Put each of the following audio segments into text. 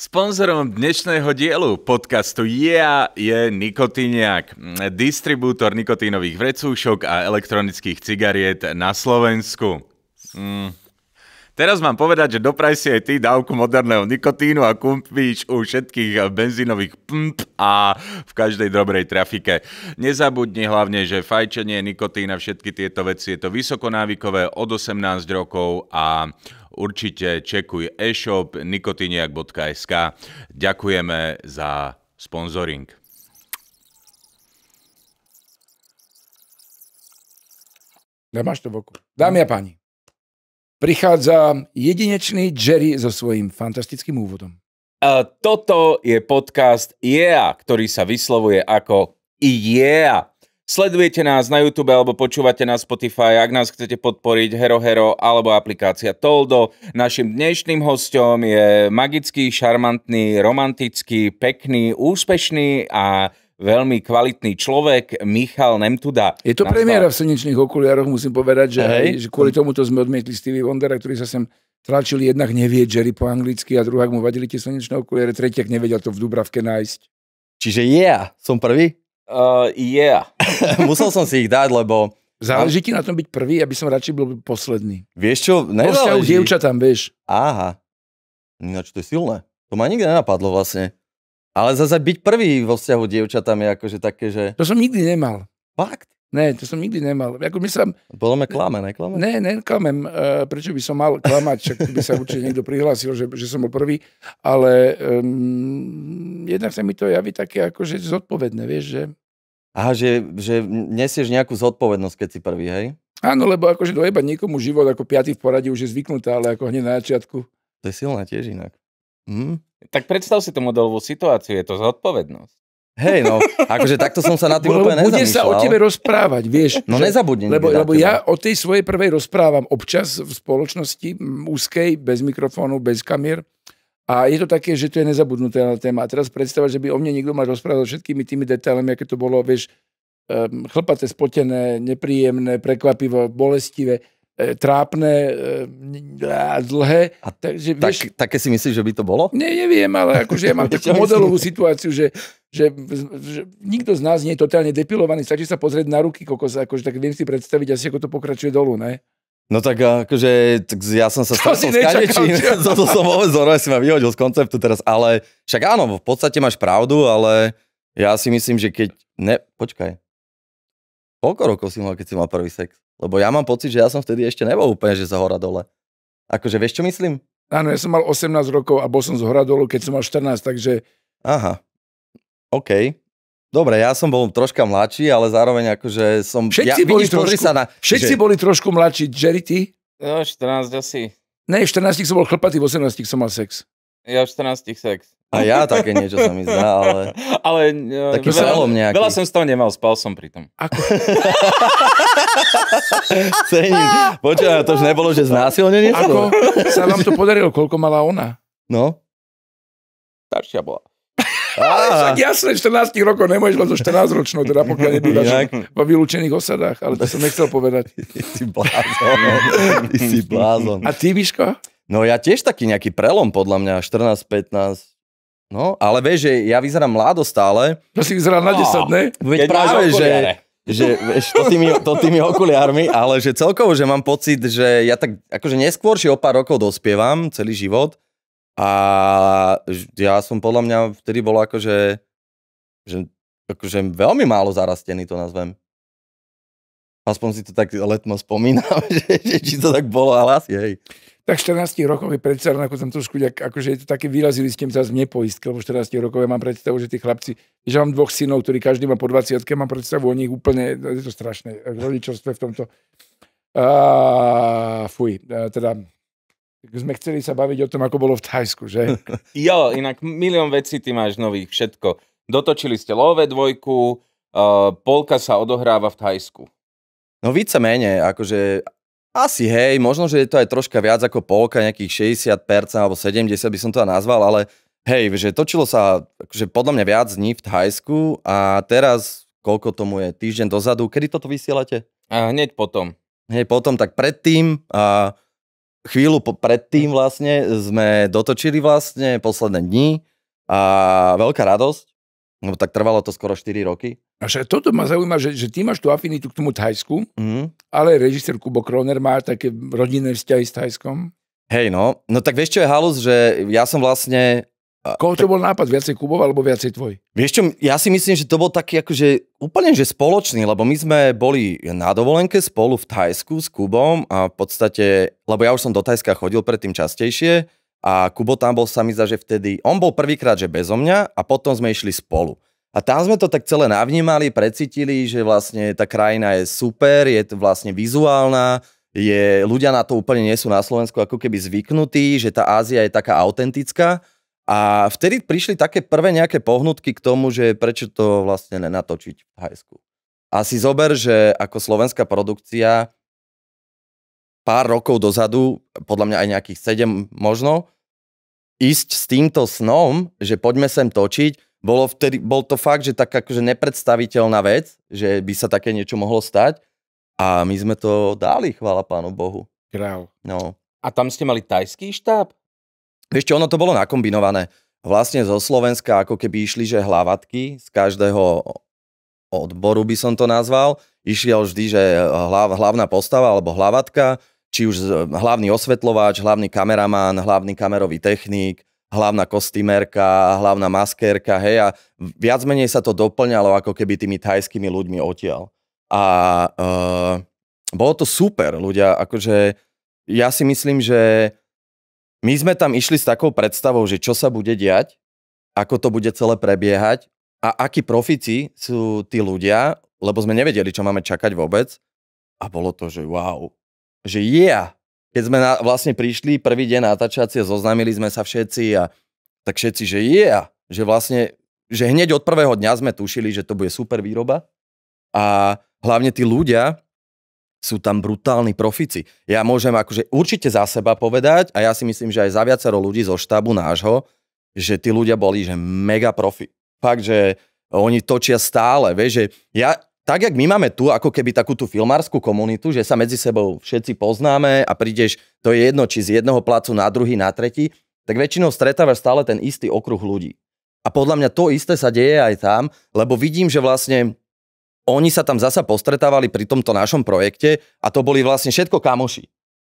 Sponzorom dnešného dielu podcastu Ja yeah je Nikotiniak, distribútor nikotínových vrecúšok a elektronických cigariet na Slovensku. Mm. Teraz mám povedať, že dopraj si aj ty dávku moderného nikotínu a kúpíš u všetkých eh, benzínových pmp a v každej dobrej trafike. Nezabudni hlavne, že fajčenie, nikotín a všetky tieto veci je to vysokonávykové od 18 rokov a určite čekuj e-shop nikotiniak.sk. Ďakujeme za sponzoring. Ja to v oku. Dámy a páni, prichádza jedinečný Jerry so svojím fantastickým úvodom. A e, toto je podcast Yeah, ktorý sa vyslovuje ako Yeah. Sledujete nás na YouTube alebo počúvate na Spotify, ak nás chcete podporiť Hero Hero alebo aplikácia Toldo. Našim dnešným hostom je magický, šarmantný, romantický, pekný, úspešný a veľmi kvalitný človek, Michal Nemtuda. Je to premiéra v slnečných okuliároch, musím povedať, že, hej. že kvôli tomuto sme odmietli Stevie Wondera, ktorý sa sem tlačil, jednak nevie Jerry po anglicky a druhá mu vadili tie slnečné okuliare, tretiak nevedel to v Dubravke nájsť. Čiže yeah, som prvý? Uh, yeah. Musel som si ich dať, lebo... Záleží ti na tom byť prvý, aby som radšej bol posledný. Vieš čo, nezáleží. Po tam vieš. Aha. Ináč no, to je silné. To ma nikdy nenapadlo vlastne. Ale zase byť prvý vo vzťahu dievčatám je akože také, že... To som nikdy nemal. Fakt? Ne, to som nikdy nemal. Ako sa... Bolo me klame, klame? Ne, neklamem. Uh, e, prečo by som mal klamať? Však by sa určite niekto prihlásil, že, že som bol prvý. Ale um, jednak sa mi to javí také akože zodpovedné, vieš, že... Aha, že, že nesieš nejakú zodpovednosť, keď si prvý, hej? Áno, lebo akože dojebať niekomu život ako piatý v poradí už je zvyknutá, ale ako hneď na začiatku. To je silné tiež inak. Hm? Tak predstav si tú modelovú situáciu, je to zodpovednosť. Hej, no, akože takto som sa na tým úplne nezamýšľal. Bude sa o tebe rozprávať, vieš. No že, nezabudni. Lebo, lebo ja no. o tej svojej prvej rozprávam občas v spoločnosti úzkej, bez mikrofónu, bez kamier. A je to také, že to je nezabudnutá téma. A teraz predstava, že by o mne niekto mal rozprávať so všetkými tými detailami, aké to bolo, vieš, ehm, chlpaté, spotené, nepríjemné, prekvapivo, bolestivé E, trápne e, a dlhé. A takže, tak, vieš, také si myslíš, že by to bolo? Ne, neviem, ale akože ja mám takú modelovú situáciu, že, že, že že nikto z nás nie je totálne depilovaný, stačí sa pozrieť na ruky kokos, akože tak viem si predstaviť asi, ako to pokračuje dolu, ne? No tak akože, tak ja som sa stretol s kadečím, to, to som vôbec zoroval, si ma vyhodil z konceptu teraz, ale však áno, v podstate máš pravdu, ale ja si myslím, že keď, ne, počkaj, koľko rokov si mal, keď si mal prvý sex? Lebo ja mám pocit, že ja som vtedy ešte nebol úplne, že za hora dole. Akože vieš, čo myslím? Áno, ja som mal 18 rokov a bol som z hora dolu, keď som mal 14, takže... Aha, OK. Dobre, ja som bol troška mladší, ale zároveň akože som... Všetci, ja, boli, vidíš, trošku, sa na, všetci že... boli trošku mladší. Jerry, ty? No, 14 asi. Ne, v 14 som bol chlpatý, v 18 som mal sex. Ja 14 sex. A ja také niečo sa mi zdá, ale... ale uh, Taký veľa, slalom nejaký. Veľa som z toho nemal, spal som pri tom. Ako? Cením. to už nebolo, že znásilnenie? Ako? Sa vám to podarilo? Koľko mala ona? No. Staršia bola. Ale však jasné, 14 rokov nemôžeš len zo 14 ročnou, teda pokiaľ nebývaš vo vylúčených osadách, ale to som nechcel povedať. Ty si blázon. Ty si blázon. A ty, Biško? No ja tiež taký nejaký prelom, podľa mňa, 14-15. No, ale vieš, že ja vyzerám mlado stále. To si vyzerá na 10, no. ne? Veď práve, že, že vieš, to, tými, to tými okuliármi, ale že celkovo, že mám pocit, že ja tak akože neskôr, o pár rokov dospievam celý život a ja som podľa mňa vtedy bol akože, že, akože veľmi málo zarastený, to nazvem. Aspoň si to tak letmo spomínam, že, že či to tak bolo, ale asi, hej tak 14 rokov je predsa ako tam trošku, akože je to také, vyrazili s tým zase nepoistky, lebo 14 rokov ja mám predstavu, že tí chlapci, že mám dvoch synov, ktorí každý má po 20 mám predstavu o nich úplne, je to strašné, rodičovstvo v tomto. A, fuj, teda sme chceli sa baviť o tom, ako bolo v Thajsku, že? jo, inak milión vecí ty máš nových, všetko. Dotočili ste Love dvojku, uh, polka sa odohráva v Thajsku. No více menej, akože asi hej, možno, že je to aj troška viac ako polka, nejakých 60% alebo 70% by som to nazval, ale hej, že točilo sa že akože podľa mňa viac dní v Thajsku a teraz, koľko tomu je, týždeň dozadu, kedy toto vysielate? A hneď potom. Hej potom, tak predtým, a chvíľu po, predtým vlastne sme dotočili vlastne posledné dni a veľká radosť, No tak trvalo to skoro 4 roky. A však toto ma zaujíma, že, že ty máš tú afinitu k tomu Thajsku, mm. ale režisér Kubo Kroner má také rodinné vzťahy s Thajskom. Hej, no. No tak vieš, čo je halus, že ja som vlastne... Koho to tak... bol nápad? Viacej Kubov alebo viacej tvoj? Vieš čo, ja si myslím, že to bol taký akože úplne že spoločný, lebo my sme boli na dovolenke spolu v Thajsku s Kubom a v podstate, lebo ja už som do Thajska chodil predtým častejšie, a Kubo tam bol, sa mi zdá, že vtedy, on bol prvýkrát, že bezo mňa a potom sme išli spolu. A tam sme to tak celé navnímali, precítili, že vlastne tá krajina je super, je vlastne vizuálna, je, ľudia na to úplne nie sú na Slovensku ako keby zvyknutí, že tá Ázia je taká autentická. A vtedy prišli také prvé nejaké pohnutky k tomu, že prečo to vlastne nenatočiť v Hajsku. A si zober, že ako slovenská produkcia pár rokov dozadu, podľa mňa aj nejakých 7 možno, ísť s týmto snom, že poďme sem točiť, bolo vtedy, bol to fakt, že tak akože nepredstaviteľná vec, že by sa také niečo mohlo stať a my sme to dali, chvála pánu Bohu. Král. No. A tam ste mali tajský štáb? Vieš čo, ono to bolo nakombinované. Vlastne zo Slovenska ako keby išli, že hlavatky z každého odboru by som to nazval. Išiel vždy, že hlav, hlavná postava alebo hlavatka, či už e, hlavný osvetľovač, hlavný kameraman, hlavný kamerový technik, hlavná kostýmerka, hlavná maskérka, hej, a viac menej sa to doplňalo ako keby tými thajskými ľuďmi odtiaľ. A e, bolo to super, ľudia, akože ja si myslím, že my sme tam išli s takou predstavou, že čo sa bude diať, ako to bude celé prebiehať a akí profici sú tí ľudia, lebo sme nevedeli, čo máme čakať vôbec. A bolo to, že wow, že yeah, keď sme na, vlastne prišli prvý deň natáčacie, zoznámili sme sa všetci a tak všetci, že yeah, že vlastne, že hneď od prvého dňa sme tušili, že to bude super výroba a hlavne tí ľudia sú tam brutálni profici. Ja môžem akože určite za seba povedať a ja si myslím, že aj za viacero ľudí zo štábu nášho, že tí ľudia boli, že mega profi. Fakt, že oni točia stále, vieš, že ja tak, jak my máme tu ako keby takú tú filmárskú komunitu, že sa medzi sebou všetci poznáme a prídeš, to je jedno, či z jedného placu na druhý, na tretí, tak väčšinou stretávaš stále ten istý okruh ľudí. A podľa mňa to isté sa deje aj tam, lebo vidím, že vlastne oni sa tam zasa postretávali pri tomto našom projekte a to boli vlastne všetko kamoši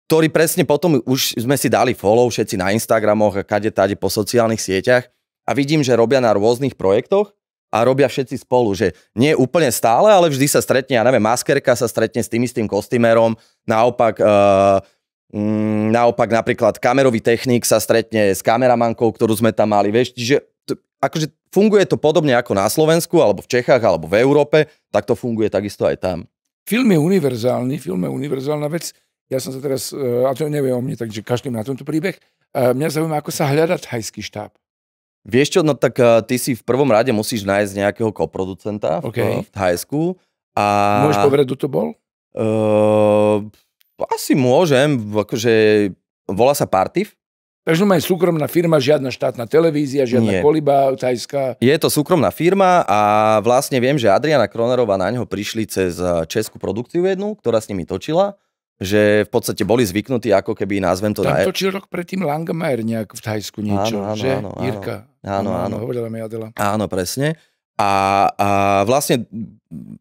ktorí presne potom už sme si dali follow všetci na Instagramoch a kade tade po sociálnych sieťach a vidím, že robia na rôznych projektoch a robia všetci spolu, že nie úplne stále, ale vždy sa stretne, ja neviem, maskerka sa stretne s tým istým kostýmerom, naopak uh, mm, naopak napríklad kamerový technik sa stretne s kameramankou, ktorú sme tam mali, vieš, čiže to, akože funguje to podobne ako na Slovensku, alebo v Čechách, alebo v Európe, tak to funguje takisto aj tam. Film je univerzálny, film je univerzálna vec. Ja som sa teraz, eh, a to neviem o mne, takže každý na tomto príbeh, eh, mňa zaujíma, ako sa hľadá thajský štáb. Vieš čo, no tak uh, ty si v prvom rade musíš nájsť nejakého koproducenta v, okay. v, eh, v Thajsku. A... Môžeš povedať, kto to bol? Uh, asi môžem, akože volá sa Partif. Takže má súkromná firma, žiadna štátna televízia, žiadna Nie. koliba tajská. Je to súkromná firma a vlastne viem, že Adriana Kronerová na ňo prišli cez českú produkciu jednu, ktorá s nimi točila že v podstate boli zvyknutí ako keby, názvem to... Tam e- točil rok predtým Langmajer nejak v Thajsku niečo, áno, áno, že? Áno, áno. Jirka. Áno, áno. áno. Hovorila mi Adela. Áno, presne. A, a vlastne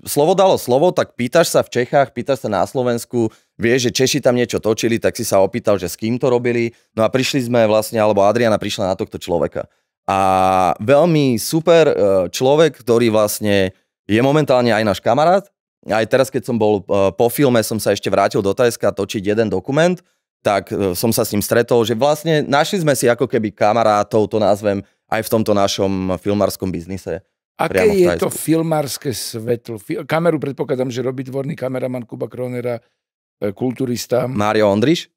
slovo dalo slovo, tak pýtaš sa v Čechách, pýtaš sa na Slovensku, vieš, že Češi tam niečo točili, tak si sa opýtal, že s kým to robili. No a prišli sme vlastne, alebo Adriana prišla na tohto človeka. A veľmi super e, človek, ktorý vlastne je momentálne aj náš kamarát. Aj teraz, keď som bol e, po filme, som sa ešte vrátil do Tajska točiť jeden dokument, tak e, som sa s ním stretol, že vlastne našli sme si ako keby kamarátov, to nazvem, aj v tomto našom filmárskom biznise. Aké je to filmárske svetlo? Kameru predpokladám, že robí dvorný kameraman Kuba Kronera, e, kulturista. Mário Ondriš.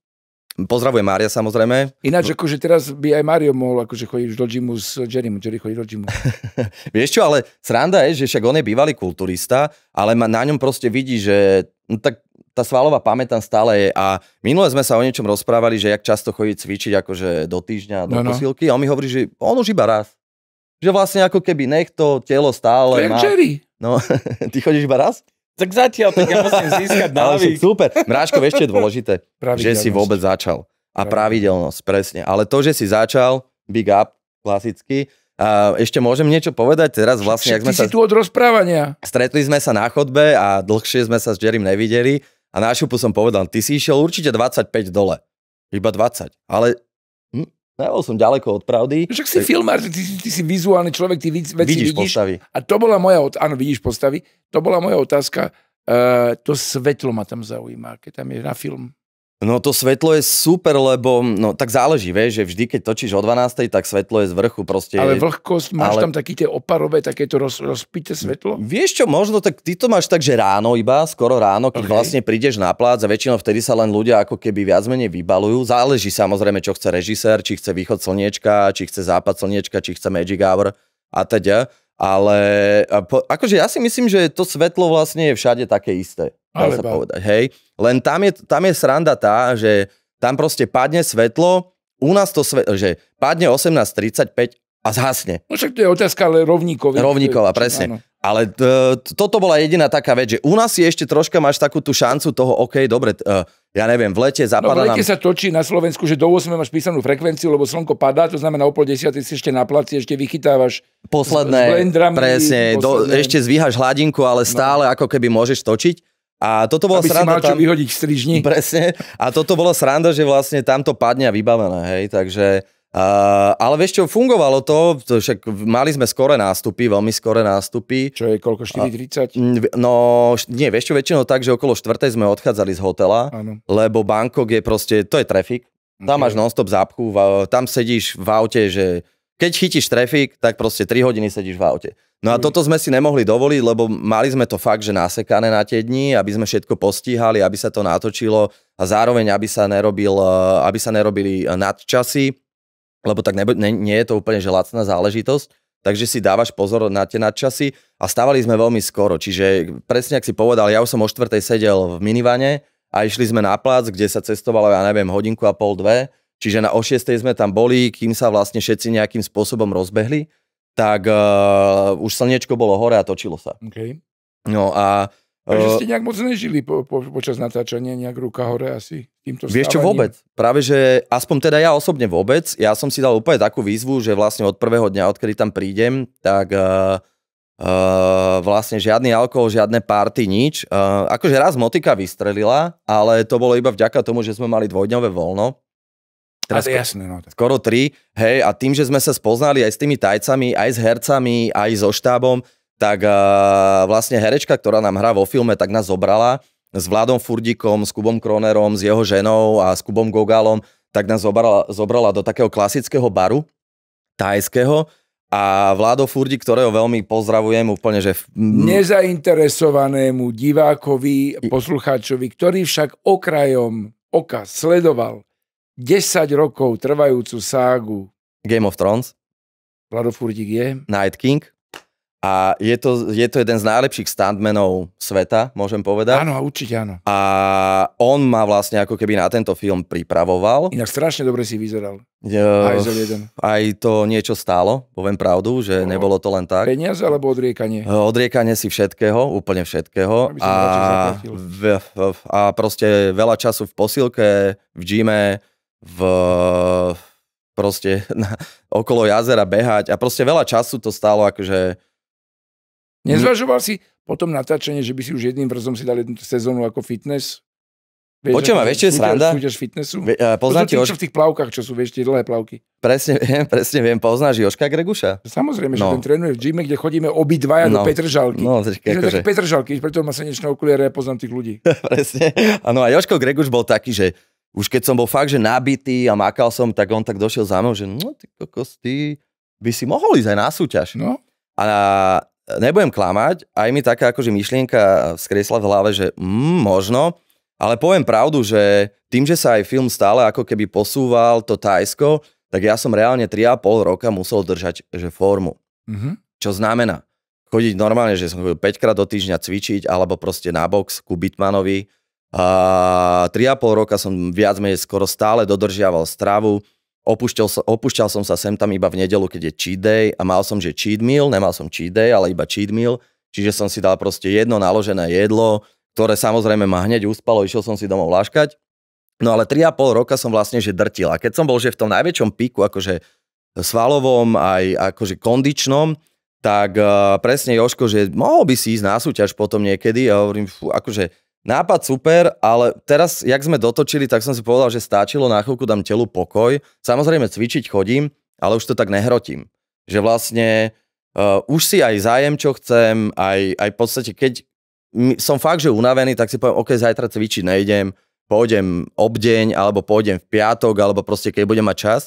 Pozdravujem Mária samozrejme. Ináč akože teraz by aj Mário mohol, akože už do džimu s Jerrym, Jerry chodí do džimu. Vieš čo, ale sranda je, že však on je bývalý kulturista, ale na ňom proste vidí, že no tak tá svalová pamäť tam stále je. A minule sme sa o niečom rozprávali, že jak často chodí cvičiť akože do týždňa, do no, no. posilky. A on mi hovorí, že on už iba raz. Že vlastne ako keby nech to telo stále to má... Jerry. No, ty chodíš iba raz? Tak zatiaľ, tak ja musím získať návyk. super. Mráško, vieš, je dôležité? Že si vôbec začal. A pravidelnosť, presne. Ale to, že si začal, big up, klasicky, a ešte môžem niečo povedať teraz vlastne, ak sme sa... tu od rozprávania. Stretli sme sa na chodbe a dlhšie sme sa s Jerrym nevideli a na šupu som povedal, ty si išiel určite 25 dole. Iba 20. Ale nebol hm, som ďaleko od pravdy. No však si tak... filmár, ty, ty, si vizuálny človek, ty veci vidíš. vidíš postavy. A to bola moja, áno, vidíš postavy. To bola moja otázka. Uh, to svetlo ma tam zaujíma, keď tam je na film. No to svetlo je super, lebo no, tak záleží, vieš, že vždy, keď točíš o 12, tak svetlo je z vrchu proste. Ale vlhkosť, máš ale... tam také tie oparové, takéto roz, rozpite svetlo? Vieš čo, možno tak ty to máš tak, že ráno iba, skoro ráno, keď okay. vlastne prídeš na plác a väčšinou vtedy sa len ľudia ako keby viac menej vybalujú. Záleží samozrejme, čo chce režisér, či chce východ slniečka, či chce západ slniečka, či chce magic hour a teda. Ale akože ja si myslím, že to svetlo vlastne je všade také isté. Dá sa povedať, hej. Len tam je, tam je sranda tá, že tam proste padne svetlo, u nás to svetlo, že padne 18.35 a zhasne. No však to je otázka ale rovníkov. Rovníková, presne. Áno. Ale t- e, t- toto bola jediná taká vec, že u nás si ešte troška máš takú tú šancu toho, OK, dobre, t- e, ja neviem, v lete zapadá no, v lete nám... sa točí na Slovensku, že do 8 máš písanú frekvenciu, lebo slnko padá, to znamená o pol desiatej si ešte na placi, ešte vychytávaš posledné, z- blendrami, presne, posledné... Do, ešte zvíhaš hladinku, ale no. stále no. ako keby môžeš točiť. A toto bola Aby sranda si mal tam... vyhodiť v strižni. Presne. A toto bola sranda, že vlastne tamto padne a vybavené, hej, takže... Uh, ale vieš čo, fungovalo to, však mali sme skore nástupy, veľmi skore nástupy. Čo je koľko, 4.30? Uh, no, nie, vieš čo, väčšinou tak, že okolo 4. sme odchádzali z hotela, ano. lebo Bangkok je proste, to je trafik, tam máš non-stop zápchu, tam sedíš v aute, že keď chytíš trafik, tak proste 3 hodiny sedíš v aute. No a toto sme si nemohli dovoliť, lebo mali sme to fakt, že nasekané na tie dni, aby sme všetko postíhali, aby sa to natočilo a zároveň, aby sa, nerobil, eh, aby sa nerobili nadčasy lebo tak nebo, ne, nie je to úplne že lacná záležitosť, takže si dávaš pozor na tie nadčasy a stávali sme veľmi skoro, čiže presne ak si povedal, ja už som o štvrtej sedel v minivane a išli sme na plac, kde sa cestovalo, ja neviem, hodinku a pol, dve, čiže na o šiestej sme tam boli, kým sa vlastne všetci nejakým spôsobom rozbehli, tak uh, už slnečko bolo hore a točilo sa. Okay. No a Takže eh, ste nejak moc nežili po, po, počas natáčania, nejak ruka hore asi týmto Vieš čo, vôbec. Práve, že aspoň teda ja osobne vôbec, ja som si dal úplne takú výzvu, že vlastne od prvého dňa, odkedy tam prídem, tak uh, uh, vlastne žiadny alkohol, žiadne party, nič. Uh, akože raz motika vystrelila, ale to bolo iba vďaka tomu, že sme mali dvojdňové voľno. Teraz a to jasné, no. Skoro tri, hej, a tým, že sme sa spoznali aj s tými tajcami, aj s hercami, aj so štábom, tak uh, vlastne herečka, ktorá nám hrá vo filme, tak nás zobrala s Vladom Furdikom, s Kubom Kronerom, s jeho ženou a s Kubom Gogalom, tak nás zobrala, zobrala do takého klasického baru, tajského, a vlado Furdik, ktorého veľmi pozdravujem úplne, že... Nezainteresovanému divákovi, poslucháčovi, ktorý však okrajom oka sledoval 10 rokov trvajúcu ságu Game of Thrones. Vlado Furdik je? Night King. A je to, je to jeden z najlepších standmenov sveta, môžem povedať. Áno, určite áno. A on ma vlastne ako keby na tento film pripravoval. Inak strašne dobre si vyzeral. Uh, aj, aj to niečo stálo, poviem pravdu, že no. nebolo to len tak. Peniaze alebo odriekanie? Eh, odriekanie si všetkého, úplne všetkého. A, v, v, a proste veľa času v posilke, v gyme, v proste na, okolo jazera behať a proste veľa času to stálo akože Nezvažoval si potom natáčanie, že by si už jedným vrzom si dal jednu sezónu ako fitness? Vieš, Počujem, vieš, čo je sranda? Súťaž fitnessu? Vie, uh, poznám ti v tých plavkách, čo sú, vieš, tie dlhé plavky. Presne viem, presne viem. Poznáš Joška Greguša? Samozrejme, no. že ten trénuje v gyme, kde chodíme obidvaja no. do Petržalky. No, tak, akože... také Petržalky, preto má senečné okuliare, ja poznám tých ľudí. presne. Áno, a Joško Greguš bol taký, že už keď som bol fakt, že nabitý a makal som, tak on tak došiel za mnou, že no, ty kokos, ty by si mohol ísť aj na súťaž. No. A nebudem klamať, aj mi taká akože myšlienka skresla v hlave, že mm, možno, ale poviem pravdu, že tým, že sa aj film stále ako keby posúval to Tajsko, tak ja som reálne 3,5 roka musel držať že formu. Mm-hmm. Čo znamená chodiť normálne, že som chodil 5 krát do týždňa cvičiť, alebo proste na box ku Bitmanovi. A 3,5 roka som viac menej skoro stále dodržiaval stravu, Opúšťal, som, opúšťal som sa sem tam iba v nedelu, keď je cheat day a mal som, že cheat meal, nemal som cheat day, ale iba cheat meal, čiže som si dal proste jedno naložené jedlo, ktoré samozrejme ma hneď uspalo, išiel som si domov láškať. No ale 3,5 roka som vlastne, že drtil. A keď som bol, že v tom najväčšom piku, akože svalovom, aj akože kondičnom, tak uh, presne Joško, že mohol by si ísť na súťaž potom niekedy. A ja hovorím, fú, akože Nápad super, ale teraz, jak sme dotočili, tak som si povedal, že stačilo, na chvíľku dám telu pokoj. Samozrejme, cvičiť chodím, ale už to tak nehrotím. Že vlastne uh, už si aj zájem, čo chcem, aj, aj v podstate, keď som fakt, že unavený, tak si poviem, OK, zajtra cvičiť nejdem, pôjdem obdeň, alebo pôjdem v piatok, alebo proste keď budem mať čas.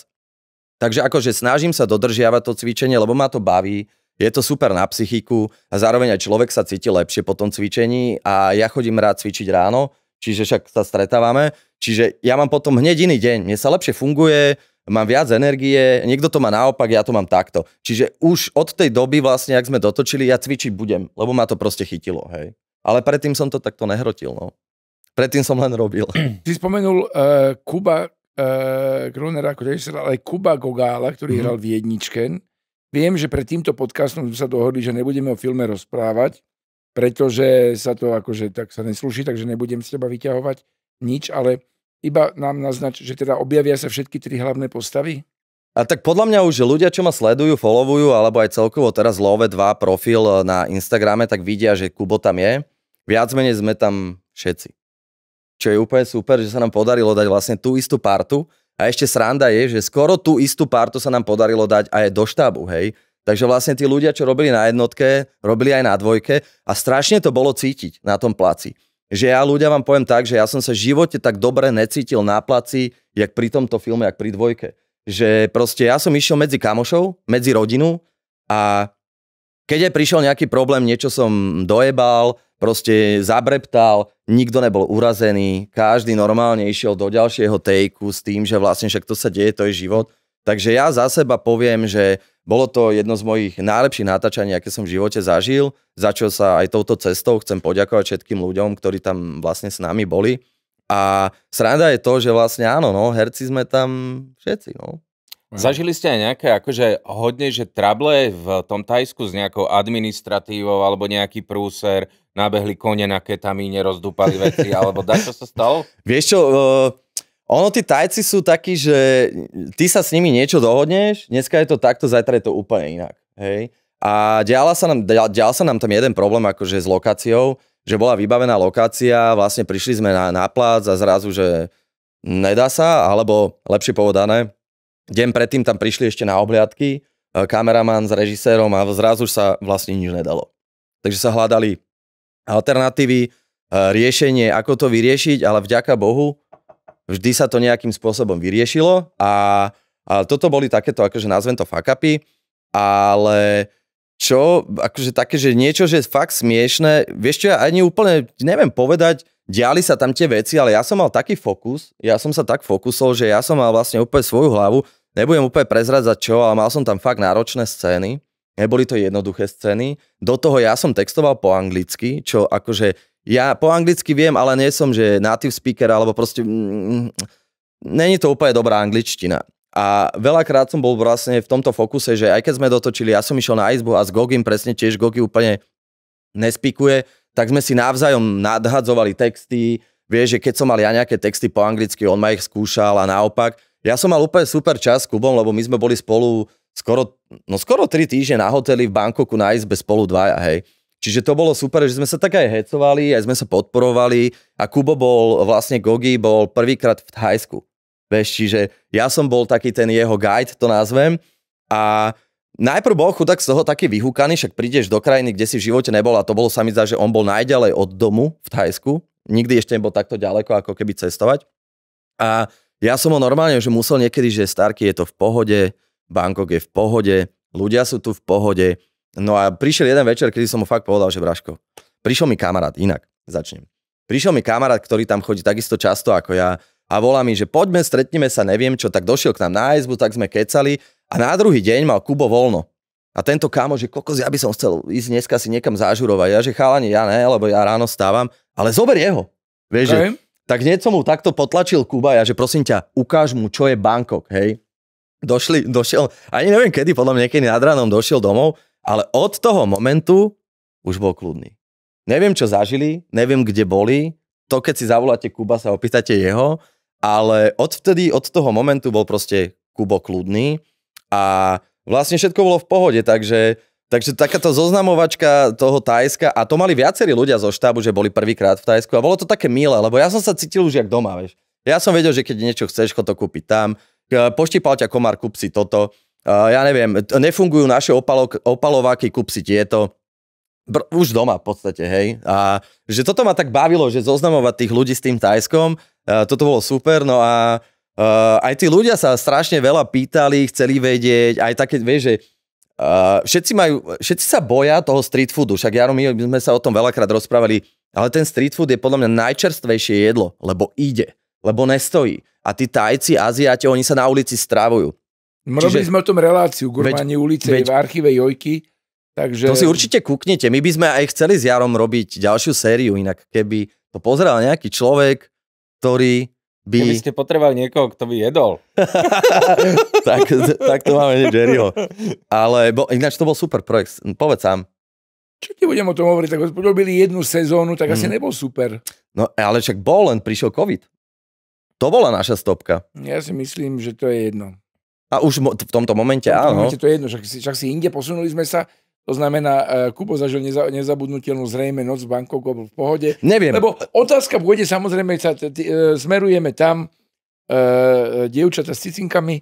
Takže akože snažím sa dodržiavať to cvičenie, lebo ma to baví, je to super na psychiku a zároveň aj človek sa cíti lepšie po tom cvičení a ja chodím rád cvičiť ráno, čiže však sa stretávame, čiže ja mám potom hneď iný deň, mne sa lepšie funguje, mám viac energie, niekto to má naopak, ja to mám takto. Čiže už od tej doby vlastne, ak sme dotočili, ja cvičiť budem, lebo ma to proste chytilo, hej. Ale predtým som to takto nehrotil, no. Predtým som len robil. Si spomenul uh, Kuba uh, eh, Grunera ktorý hral aj Kuba Gogála, ktorý mm-hmm. hral v jedničke. Viem, že pred týmto podcastom sme sa dohodli, že nebudeme o filme rozprávať, pretože sa to akože tak sa neslúži, takže nebudem z teba vyťahovať nič, ale iba nám naznač, že teda objavia sa všetky tri hlavné postavy? A tak podľa mňa už ľudia, čo ma sledujú, followujú, alebo aj celkovo teraz love 2 profil na Instagrame, tak vidia, že Kubo tam je. Viac menej sme tam všetci. Čo je úplne super, že sa nám podarilo dať vlastne tú istú partu, a ešte sranda je, že skoro tú istú partu sa nám podarilo dať aj do štábu, hej. Takže vlastne tí ľudia, čo robili na jednotke, robili aj na dvojke a strašne to bolo cítiť na tom placi. Že ja ľudia vám poviem tak, že ja som sa v živote tak dobre necítil na placi, jak pri tomto filme, jak pri dvojke. Že proste ja som išiel medzi kamošov, medzi rodinu a keď aj prišiel nejaký problém, niečo som dojebal, proste zabreptal, nikto nebol urazený, každý normálne išiel do ďalšieho tejku s tým, že vlastne však to sa deje, to je život. Takže ja za seba poviem, že bolo to jedno z mojich najlepších natáčaní, aké som v živote zažil. čo sa aj touto cestou, chcem poďakovať všetkým ľuďom, ktorí tam vlastne s nami boli. A sranda je to, že vlastne áno, no, herci sme tam všetci, no. Zažili ste aj nejaké, akože hodne, že trable v tom Tajsku s nejakou administratívou alebo nejaký prúser, nabehli kone na ketamíne, rozdúpali veci, alebo dať, čo sa stalo? Vieš čo, uh, ono, tí tajci sú takí, že ty sa s nimi niečo dohodneš, dneska je to takto, zajtra je to úplne inak. Hej? A diala sa nám, dial, dial sa nám tam jeden problém akože s lokáciou, že bola vybavená lokácia, vlastne prišli sme na, na plác a zrazu, že nedá sa, alebo lepšie povedané, deň predtým tam prišli ešte na obliadky, e, kameraman s režisérom a zrazu sa vlastne nič nedalo. Takže sa hľadali alternatívy, e, riešenie, ako to vyriešiť, ale vďaka Bohu vždy sa to nejakým spôsobom vyriešilo a, a toto boli takéto, akože nazvem to fuck upy, ale čo, akože také, že niečo, že fakt smiešne, vieš čo, ja ani úplne neviem povedať, diali sa tam tie veci, ale ja som mal taký fokus, ja som sa tak fokusol, že ja som mal vlastne úplne svoju hlavu, nebudem úplne za čo, ale mal som tam fakt náročné scény, Neboli to jednoduché scény. Do toho ja som textoval po anglicky, čo akože ja po anglicky viem, ale nie som, že native speaker, alebo proste... Mm, mm, není to úplne dobrá angličtina. A veľakrát som bol vlastne v tomto fokuse, že aj keď sme dotočili, ja som išiel na izbu a s Gogim presne tiež Gogi úplne nespikuje, tak sme si navzájom nadhadzovali texty, vieš, že keď som mal ja nejaké texty po anglicky, on ma ich skúšal a naopak. Ja som mal úplne super čas s Kubom, lebo my sme boli spolu skoro, no skoro tri týždne na hoteli v Bangkoku na izbe spolu dvaja, hej. Čiže to bolo super, že sme sa tak aj hecovali, aj sme sa podporovali a Kubo bol, vlastne Gogi bol prvýkrát v Thajsku. Vieš, čiže ja som bol taký ten jeho guide, to nazvem. A najprv bol chudák z toho taký vyhúkaný, však prídeš do krajiny, kde si v živote nebol a to bolo sa mi zdá, že on bol najďalej od domu v Thajsku. Nikdy ešte nebol takto ďaleko, ako keby cestovať. A ja som ho normálne, že musel niekedy, že Starky je to v pohode, Bangkok je v pohode, ľudia sú tu v pohode. No a prišiel jeden večer, kedy som mu fakt povedal, že Braško, prišiel mi kamarát, inak začnem. Prišiel mi kamarát, ktorý tam chodí takisto často ako ja a volá mi, že poďme, stretneme sa, neviem čo, tak došiel k nám na izbu, tak sme kecali a na druhý deň mal Kubo voľno. A tento kámo, že kokos, ja by som chcel ísť dneska si niekam zažurovať. Ja, že chalani, ja ne, lebo ja ráno stávam, ale zober jeho. Vieš, okay. že, tak hneď som mu takto potlačil Kuba, ja, že prosím ťa, ukáž mu, čo je Bangkok, hej došli, došiel, ani neviem kedy, podľa mňa niekedy nad ránom došiel domov, ale od toho momentu už bol kľudný. Neviem, čo zažili, neviem, kde boli, to keď si zavoláte Kuba, sa opýtate jeho, ale odvtedy, od toho momentu bol proste Kubo kľudný a vlastne všetko bolo v pohode, takže, takže takáto zoznamovačka toho Tajska, a to mali viacerí ľudia zo štábu, že boli prvýkrát v Tajsku a bolo to také milé, lebo ja som sa cítil už jak doma, vieš. Ja som vedel, že keď niečo chceš, chod to kúpiť tam, Eh, poštipal ťa komár, kúp si toto. Eh, ja neviem, nefungujú naše opalo, opalováky, kúp si tieto. Br- už doma v podstate, hej. A že toto ma tak bavilo, že zoznamovať tých ľudí s tým Tajskom, eh, toto bolo super, no a aj tí ľudia sa strašne veľa pýtali, chceli vedieť, aj také, vieš, že všetci, majú, všetci sa boja toho street foodu, však Jaro, my sme sa o tom veľakrát rozprávali, ale ten street food je podľa mňa najčerstvejšie jedlo, lebo ide lebo nestojí. A tí Tajci, Aziáte, oni sa na ulici strávujú. Robili Čiže... sme o tom reláciu, Gurmáni veď, ulice veď, v archíve Jojky. Takže... To si určite kúknete. My by sme aj chceli s Jarom robiť ďalšiu sériu, inak keby to pozeral nejaký človek, ktorý by... Keby ste potrebovali niekoho, kto by jedol. tak, tak to máme Jerryho. Ale bo, ináč to bol super projekt. Povedz sám. Čo ti budem o tom hovoriť? Tak robili jednu sezónu, tak mm. asi mhm. nebol super. No ale však bol, len prišiel COVID. To bola naša stopka. Ja si myslím, že to je jedno. A už mo- v tomto momente, v tomto áno. momente to je jedno, však si, však si inde posunuli sme sa, to znamená, uh, Kubo zažil neza- nezabudnutelnú zrejme noc v Bangkoku, bol v pohode. Neviem. Lebo otázka bude, samozrejme, sa t- t- e, smerujeme tam, uh, e, dievčata s cicinkami.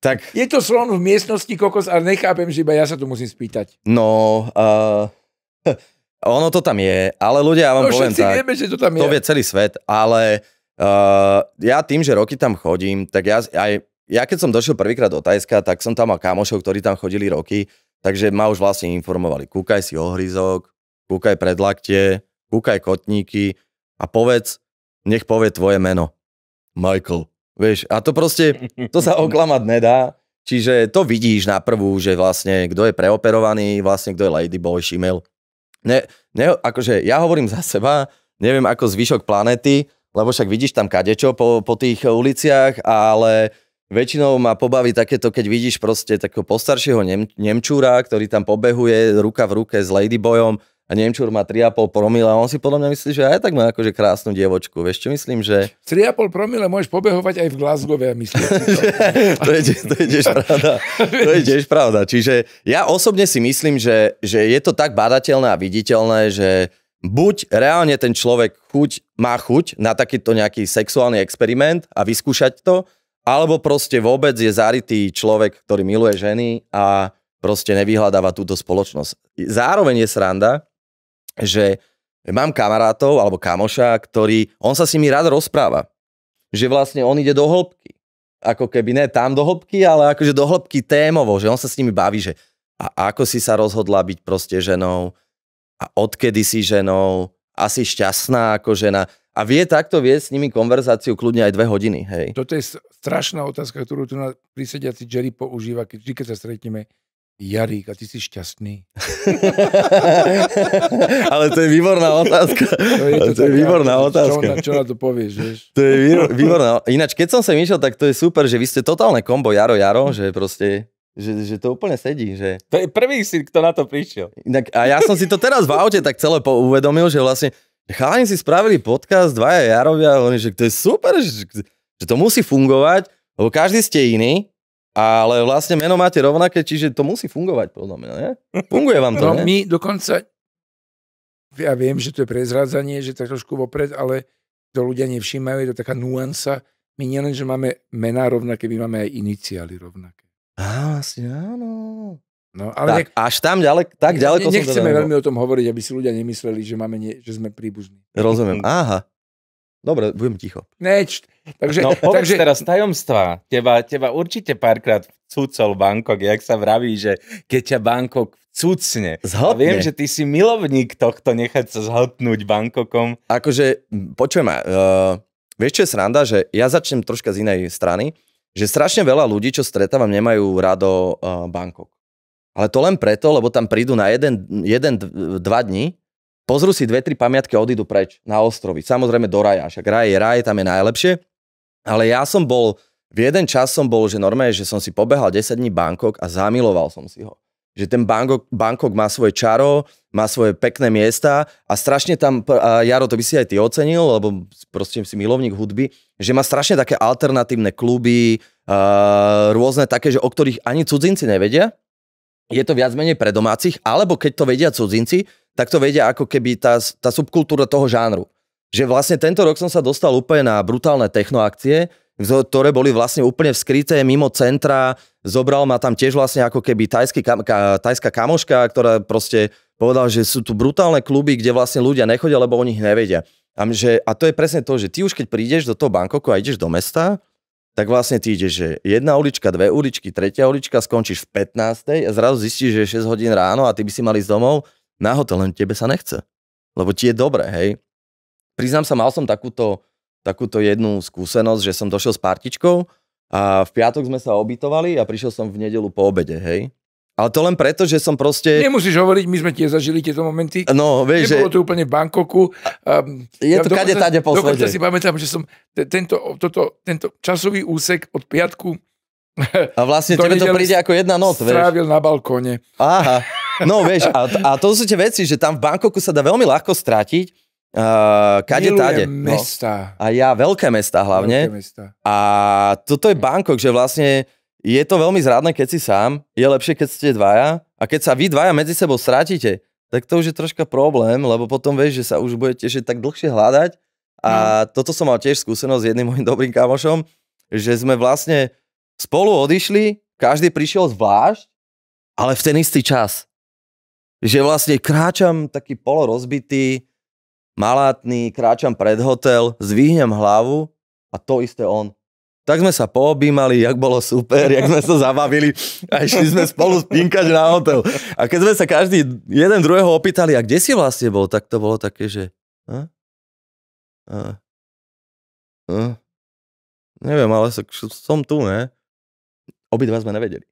Tak. Je to slon v miestnosti kokos, ale nechápem, že iba ja sa tu musím spýtať. No, uh, ono to tam je, ale ľudia, ja vám no, poviem tak. vieme, že to tam to je. vie celý svet, ale Uh, ja tým, že roky tam chodím, tak ja aj ja keď som došiel prvýkrát do Tajska, tak som tam mal kamošov, ktorí tam chodili roky, takže ma už vlastne informovali. Kúkaj si ohryzok, kúkaj predlaktie, kúkaj kotníky a povedz, nech povie tvoje meno. Michael. Vieš, a to proste, to sa oklamať nedá. Čiže to vidíš na prvú, že vlastne kto je preoperovaný, vlastne kto je ladyboy, šimel. Ne, ne, akože ja hovorím za seba, neviem ako zvyšok planety, lebo však vidíš tam kadečo po, po tých uliciach, ale väčšinou ma pobaví takéto, keď vidíš proste takého postaršieho Nem, Nemčúra, ktorý tam pobehuje ruka v ruke s Ladyboyom a Nemčúr má 3,5 promila a on si podľa mňa myslí, že aj tak má akože krásnu dievočku. Vieš čo myslím, že... 3,5 promile môžeš pobehovať aj v Glasgowe a myslím. to, je, to je tiež pravda. To je tiež pravda. Čiže ja osobne si myslím, že, že je to tak badateľné a viditeľné, že buď reálne ten človek chuť, má chuť na takýto nejaký sexuálny experiment a vyskúšať to, alebo proste vôbec je zarytý človek, ktorý miluje ženy a proste nevyhľadáva túto spoločnosť. Zároveň je sranda, že mám kamarátov alebo kamoša, ktorý, on sa s nimi rád rozpráva. Že vlastne on ide do hĺbky. Ako keby ne tam do hĺbky, ale akože do hĺbky témovo, že on sa s nimi baví, že a ako si sa rozhodla byť proste ženou, a odkedy si ženou, asi šťastná ako žena. A vie takto vie s nimi konverzáciu kľudne aj dve hodiny. Hej. Toto je strašná otázka, ktorú tu na prísediaci Jerry používa, keď, keď sa stretneme. Jarík, a ty si šťastný? Ale to je výborná otázka. To je, to, to je výborná otázka. Čo, na, čo na to povieš, vieš? To je výborná. Ináč, keď som sa myšiel, tak to je super, že vy ste totálne kombo Jaro Jaro, že proste že, že to úplne sedí. Že... To je prvý si, kto na to prišiel. Tak, a ja som si to teraz v aute tak celé uvedomil, že vlastne chalani si spravili podcast, dvaja Jarovia, oni, že to je super, že, že to musí fungovať, lebo každý ste iný, ale vlastne meno máte rovnaké, čiže to musí fungovať, podľa mňa, ne? Funguje vám to, No my dokonca, ja viem, že to je prezrádzanie, že tak je trošku vopred, ale to ľudia nevšímajú, je to taká nuansa. My nielen, že máme mená rovnaké, my máme aj iniciály rovnaké. Á, asi áno. No, ale tak, nech... až tam ďalek, tak ďaleko ne, Nechceme som teda veľmi o tom hovoriť, aby si ľudia nemysleli, že, máme nie, že sme príbuzní. Rozumiem. Aha. Dobre, budem ticho. Neč. Takže, no, povedz takže... teraz tajomstva. Teba, teba určite párkrát cúcol Bangkok, jak sa vraví, že keď ťa Bangkok vcúcne. Zhotne. A viem, že ty si milovník tohto nechať sa zhotnúť Bangkokom. Akože, počujem ma, uh, e, vieš čo je sranda, že ja začnem troška z inej strany že strašne veľa ľudí, čo stretávam, nemajú rado uh, eh, Bangkok. Ale to len preto, lebo tam prídu na jeden, jeden dva dní, pozrú si dve, tri pamiatky a odídu preč na ostrovy. Samozrejme do raja, však raj je raj, tam je najlepšie. Ale ja som bol, v jeden čas som bol, že normálne, že som si pobehal 10 dní Bangkok a zamiloval som si ho že ten Bangkok, Bangkok má svoje čaro, má svoje pekné miesta a strašne tam, a Jaro, to by si aj ty ocenil, lebo proste si milovník hudby, že má strašne také alternatívne kluby, a rôzne také, že o ktorých ani cudzinci nevedia. Je to viac menej pre domácich, alebo keď to vedia cudzinci, tak to vedia ako keby tá, tá subkultúra toho žánru. Že vlastne tento rok som sa dostal úplne na brutálne techno akcie, ktoré boli vlastne úplne vskryté mimo centra. Zobral ma tam tiež vlastne ako keby tajský, ka, tajská kamoška, ktorá proste povedala, že sú tu brutálne kluby, kde vlastne ľudia nechodia, lebo oni nich nevedia. A, že, a to je presne to, že ty už keď prídeš do toho bankoku a ideš do mesta, tak vlastne ty ideš, že jedna ulička, dve uličky, tretia ulička, skončíš v 15. a zrazu zistíš, že je 6 hodín ráno a ty by si mal ísť domov na hotel, len tebe sa nechce. Lebo ti je dobre, hej. Priznám sa, mal som takúto takúto jednu skúsenosť, že som došiel s partičkou a v piatok sme sa obytovali a prišiel som v nedelu po obede, hej. Ale to len preto, že som proste... Nemusíš hovoriť, my sme tie zažili tieto momenty. No, vieš, Nebolo že... to úplne v Bankoku. Um, ehm, je ja to kade tade posledne. Dokonca si pamätám, že som t- tento, toto, tento časový úsek od piatku a vlastne tebe to príde ako jedna noc, vieš. Strávil na balkóne. Aha. No vieš, a, a to sú tie veci, že tam v Bankoku sa dá veľmi ľahko stratiť Uh, kade táde. No. mesta. A ja, veľké mesta hlavne. Veľké mesta. A toto je hm. Bangkok, že vlastne je to veľmi zrádne, keď si sám, je lepšie, keď ste dvaja a keď sa vy dvaja medzi sebou stratíte, tak to už je troška problém, lebo potom vieš, že sa už budete že tak dlhšie hľadať a no. toto som mal tiež skúsenosť s jedným môjim dobrým kamošom, že sme vlastne spolu odišli, každý prišiel zvlášť, ale v ten istý čas. Že vlastne kráčam taký polorozbitý, malátny, kráčam pred hotel, zvýhnem hlavu a to isté on. Tak sme sa poobímali, jak bolo super, jak sme sa zabavili a išli sme spolu spinkať na hotel. A keď sme sa každý jeden druhého opýtali, a kde si vlastne bol, tak to bolo také, že... A? A? A? Neviem, ale som tu, ne? Obidva sme nevedeli.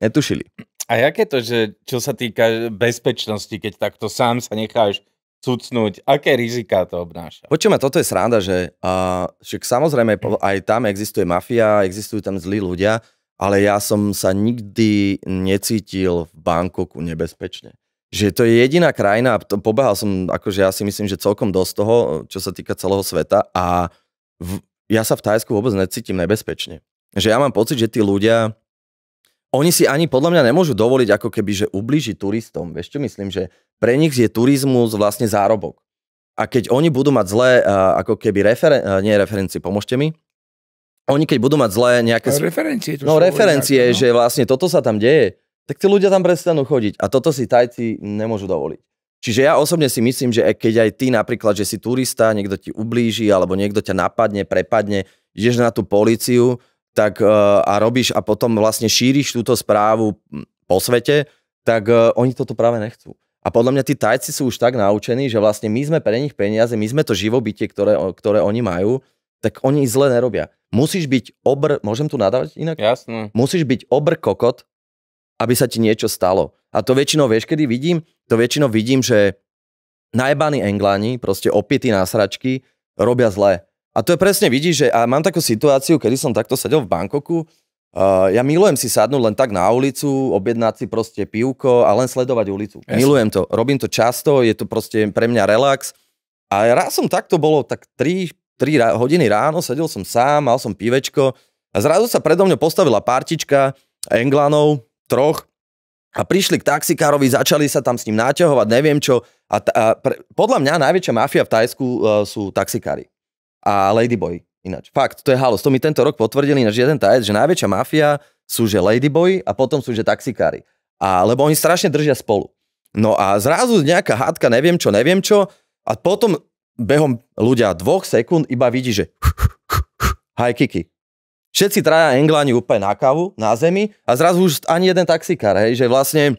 Netušili. A je to, že čo sa týka bezpečnosti, keď takto sám sa necháš cucnúť, aké riziká to obnáša. Počujem, toto je sranda, že uh, však samozrejme hm. aj tam existuje mafia, existujú tam zlí ľudia, ale ja som sa nikdy necítil v Bankoku nebezpečne. Že to je jediná krajina, to, pobehal som, akože ja si myslím, že celkom dosť toho, čo sa týka celého sveta a v, ja sa v Tajsku vôbec necítim nebezpečne. Že ja mám pocit, že tí ľudia oni si ani podľa mňa nemôžu dovoliť ako keby, že ublíži turistom. Vieš čo myslím, že pre nich je turizmus vlastne zárobok. A keď oni budú mať zlé, eh, ako keby referen- eh, nie referencie, pomôžte mi, oni keď budú mať zlé nejaké... No, referencie. To no referencie, nejaké, no. že vlastne toto sa tam deje, tak tí ľudia tam prestanú chodiť. A toto si Tajci nemôžu dovoliť. Čiže ja osobne si myslím, že e, keď aj ty napríklad, že si turista, niekto ti ublíži, alebo niekto ťa napadne, prepadne, ideš na tú políciu, tak, e, a robíš a potom vlastne šíriš túto správu po svete, tak e, oni toto práve nechcú. A podľa mňa tí tajci sú už tak naučení, že vlastne my sme pre nich peniaze, my sme to živobytie, ktoré, ktoré oni majú, tak oni zle nerobia. Musíš byť obr... Môžem tu nadávať inak? Jasné. Musíš byť obr kokot, aby sa ti niečo stalo. A to väčšinou, vieš, kedy vidím? To väčšinou vidím, že najbaní Englani, proste opity na sračky, robia zle. A to je presne, vidíš, že a mám takú situáciu, kedy som takto sedel v Bankoku, Uh, ja milujem si sadnúť len tak na ulicu, objednať si proste pivko a len sledovať ulicu. Yes. Milujem to. Robím to často, je to proste pre mňa relax. A raz som takto bolo tak 3, 3 hodiny ráno, sedel som sám, mal som pivečko a zrazu sa predo mňa postavila partička Englanov, troch, a prišli k taxikárovi, začali sa tam s ním naťahovať, neviem čo. A, t- a pre, podľa mňa najväčšia mafia v Tajsku uh, e, sú taxikári a Ladyboy. Ináč, fakt, to je halos. To mi tento rok potvrdili ináč jeden tajec, že najväčšia mafia sú že Ladyboy a potom sú že taxikári. A, lebo oni strašne držia spolu. No a zrazu nejaká hádka, neviem čo, neviem čo, a potom behom ľudia dvoch sekúnd iba vidí, že haj kiki. Všetci traja Engláni úplne na kávu, na zemi a zrazu už ani jeden taxikár, hej, že vlastne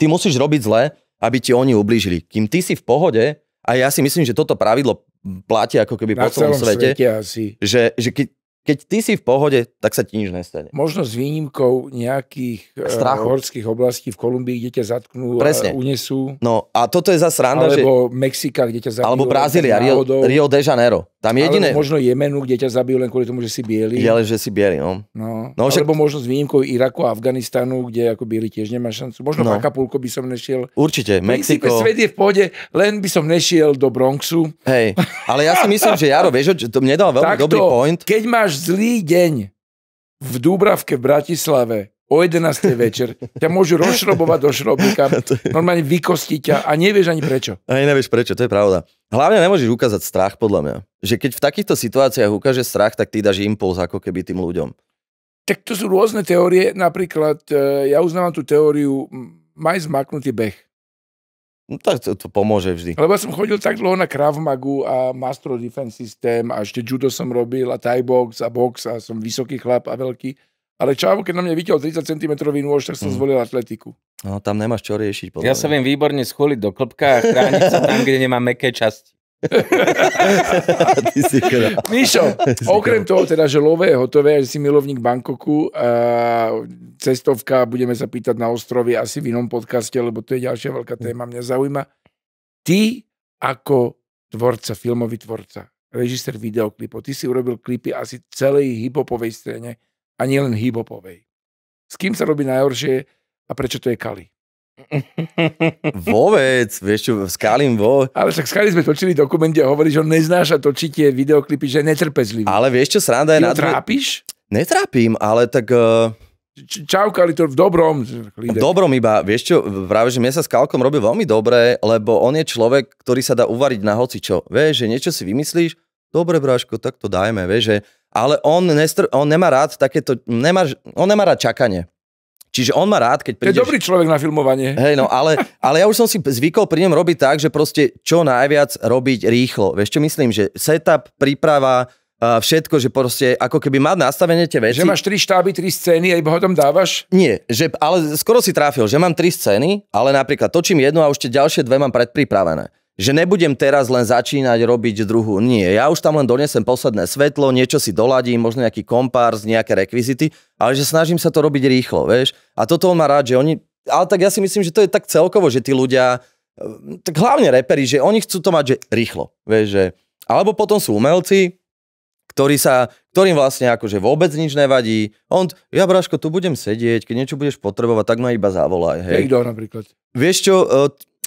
ty musíš robiť zle, aby ti oni ublížili. Kým ty si v pohode, a ja si myslím, že toto pravidlo platí ako keby Na po celom svete. svete asi. Že, že keď, keď ty si v pohode, tak sa ti nič nestane. Možno s výnimkou nejakých e, Strachu. horských oblastí v Kolumbii, kde ťa zatknú Presne. a unesú. No a toto je zase randa, Alebo že... Mexika, kde ťa zatknú. Alebo Brazília, Rio, Rio de Janeiro. Tam jediné... Alebo možno Jemenu, kde ťa zabijú len kvôli tomu, že si bieli. Ja, ale že si bieli, no. no. no však... Alebo možno s výnimkou Iraku a Afganistanu, kde ako bieli tiež nemá šancu. Možno no. Akapulko by som nešiel. Určite, Mexiko. Svet je v pôde, len by som nešiel do Bronxu. Hej, ale ja si myslím, že Jaro, vieš, to mne dal veľmi Takto, dobrý point. Keď máš zlý deň v Dúbravke v Bratislave, o 11. večer ťa môžu rozšrobovať do šrobníka, normálne vykostiť ťa a nevieš ani prečo. A nevieš prečo, to je pravda. Hlavne nemôžeš ukázať strach, podľa mňa. Že keď v takýchto situáciách ukáže strach, tak ty dáš impuls ako keby tým ľuďom. Tak to sú rôzne teórie, napríklad e, ja uznávam tú teóriu maj zmaknutý beh. No to, to, to pomôže vždy. Lebo som chodil tak dlho na Krav Magu a Master Defense System a ešte judo som robil a Thai box a box a som vysoký chlap a veľký ale Čavo, keď na mňa videl 30 cm nôž, tak som mm. zvolil atletiku. No, tam nemáš čo riešiť. Podľa ja sa viem výborne schuliť do klopka a chrániť sa tam, kde nemám meké časti. Ty si teda- Mišo, okrem toho teda, že lové je hotové, že si milovník Bankoku, uh, cestovka, budeme sa pýtať na ostrovy asi v inom podcaste, lebo to je ďalšia veľká mhm. téma, mňa zaujíma. Ty ako tvorca, filmový tvorca, režisér videoklipov, ty si urobil klipy asi celej hipopovej scéne, a nielen hip-hopovej. S kým sa robí najhoršie a prečo to je Kali? Vôbec, vieš čo, s Kalim vo... Ale však s Kalim sme točili dokumenty a hovorí, že on neznáša tie videoklipy, že je netrpezlivý. Ale vieš čo, sranda je Ty na trápiš? Netrápim, ale tak... Uh... Čau, Kali, to v dobrom. Líder. V dobrom iba, vieš čo, práve, že mne sa s Kalkom robí veľmi dobre, lebo on je človek, ktorý sa dá uvariť na hoci, čo Vieš, že niečo si vymyslíš, dobre, Bráško, tak to dajme, vieš, že ale on, nestr- on nemá rád takéto, nemá, on nemá rád čakanie. Čiže on má rád, keď prídeš... Je dobrý človek na filmovanie. Hej, no, ale, ale ja už som si zvykol pri ňom robiť tak, že proste čo najviac robiť rýchlo. Vieš, čo myslím? Že setup, príprava, všetko, že proste ako keby mať nastavenie tie veci. Že máš tri štáby, tri scény a iba ho tam dávaš? Nie, že, ale skoro si tráfil, že mám tri scény, ale napríklad točím jednu a už tie ďalšie dve mám predpripravené že nebudem teraz len začínať robiť druhú. Nie, ja už tam len donesem posledné svetlo, niečo si doladím, možno nejaký kompárs, nejaké rekvizity, ale že snažím sa to robiť rýchlo, vieš. A toto on má rád, že oni... Ale tak ja si myslím, že to je tak celkovo, že tí ľudia, ehm, tak hlavne reperi, že oni chcú to mať že rýchlo, vieš, že... Alebo potom sú umelci, ktorí sa, ktorým vlastne akože vôbec nič nevadí. On, ja Braško, tu budem sedieť, keď niečo budeš potrebovať, tak ma iba zavolaj. Hej. do, napríklad. Vieš čo, e,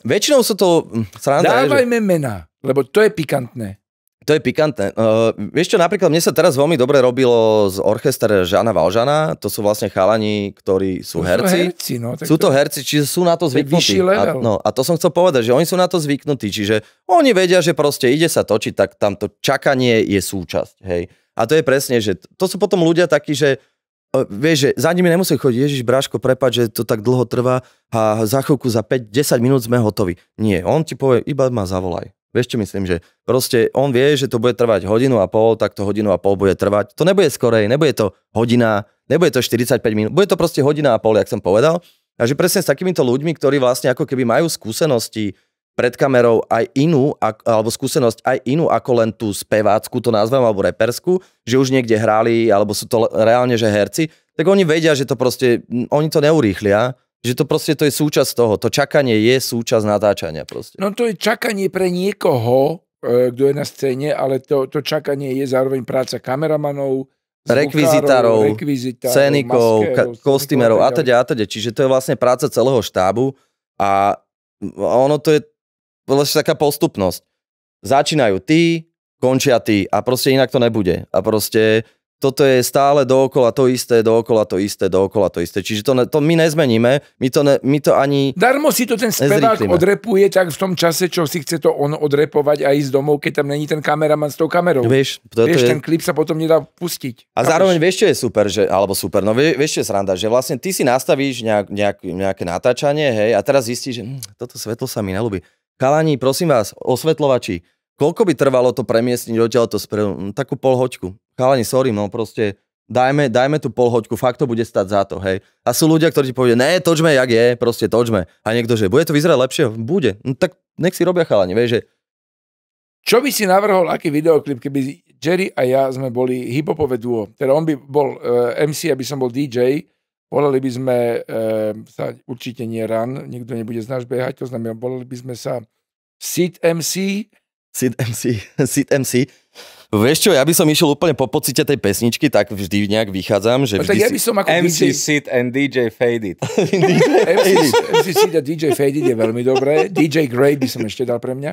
Väčšinou sú to... Hm, sranda, Dávajme že... mená, lebo to je pikantné. To je pikantné. Uh, vieš čo, napríklad mne sa teraz veľmi dobre robilo z orchester Žana Valžana. To sú vlastne chalani, ktorí sú to herci. Sú, herci no, sú to, to herci, čiže sú na to zvyknutí. A, no, a to som chcel povedať, že oni sú na to zvyknutí. Čiže oni vedia, že proste ide sa točiť, tak tam to čakanie je súčasť. Hej. A to je presne, že to sú potom ľudia takí, že vieš, že za nimi nemusí chodiť, Ježiš Bráško, prepad, že to tak dlho trvá a za chvíľku, za 5-10 minút sme hotovi. Nie, on ti povie, iba ma zavolaj. Vieš čo myslím, že proste on vie, že to bude trvať hodinu a pol, tak to hodinu a pol bude trvať. To nebude skorej, nebude to hodina, nebude to 45 minút, bude to proste hodina a pol, jak som povedal. A že presne s takýmito ľuďmi, ktorí vlastne ako keby majú skúsenosti, pred kamerou aj inú, alebo skúsenosť aj inú ako len tú spevácku, to nazvem, alebo repersku, že už niekde hrali, alebo sú to reálne, že herci, tak oni vedia, že to proste, oni to neurýchlia, že to proste to je súčasť toho, to čakanie je súčasť natáčania proste. No to je čakanie pre niekoho, e, kto je na scéne, ale to, to čakanie je zároveň práca kameramanov, rekvizitárov, scénikov, kostýmerov a teda a teda. Čiže to je vlastne práca celého štábu a ono to je proste taká postupnosť. Začínajú tí, končia tí a proste inak to nebude. A proste toto je stále dookola to isté, dookola to isté, dookola to isté. Čiže to, ne, to my nezmeníme, my to, ne, my to ani Darmo si to ten spevák odrepuje tak v tom čase, čo si chce to on odrepovať a ísť domov, keď tam není ten kameraman s tou kamerou. Vieš, to, vieš to je... ten klip sa potom nedá pustiť. A zároveň vieš, čo je super, že, alebo super, no vieš, vieš, čo je sranda, že vlastne ty si nastavíš nejak, nejak, nejaké natáčanie, hej, a teraz zistíš, že hm, toto svetlo sa mi nelúbi. Kalani, prosím vás, osvetlovači, koľko by trvalo to premiestniť to spredu? Hm, takú polhoďku. Kalani, sorry, no proste dajme, dajme tú polhoďku, fakt to bude stať za to, hej. A sú ľudia, ktorí ti povie, ne, točme, jak je, proste točme. A niekto, že bude to vyzerať lepšie? Bude. No tak nech si robia chalani, vieš, že... Čo by si navrhol, aký videoklip, keby Jerry a ja sme boli hiphopové duo? Teda on by bol uh, eh, MC, aby som bol DJ, Volali by sme e, sa určite nie run, nikto nebude z náš behať, to znamená, volali by sme sa sit MC. Sit MC, sit MC. Vieš čo, ja by som išiel úplne po pocite tej pesničky, tak vždy nejak vychádzam, že no vždy tak ja by som ako MC DJ... Sit and DJ Faded. MC Sit a DJ Faded je veľmi dobré. DJ Grey by som ešte dal pre mňa.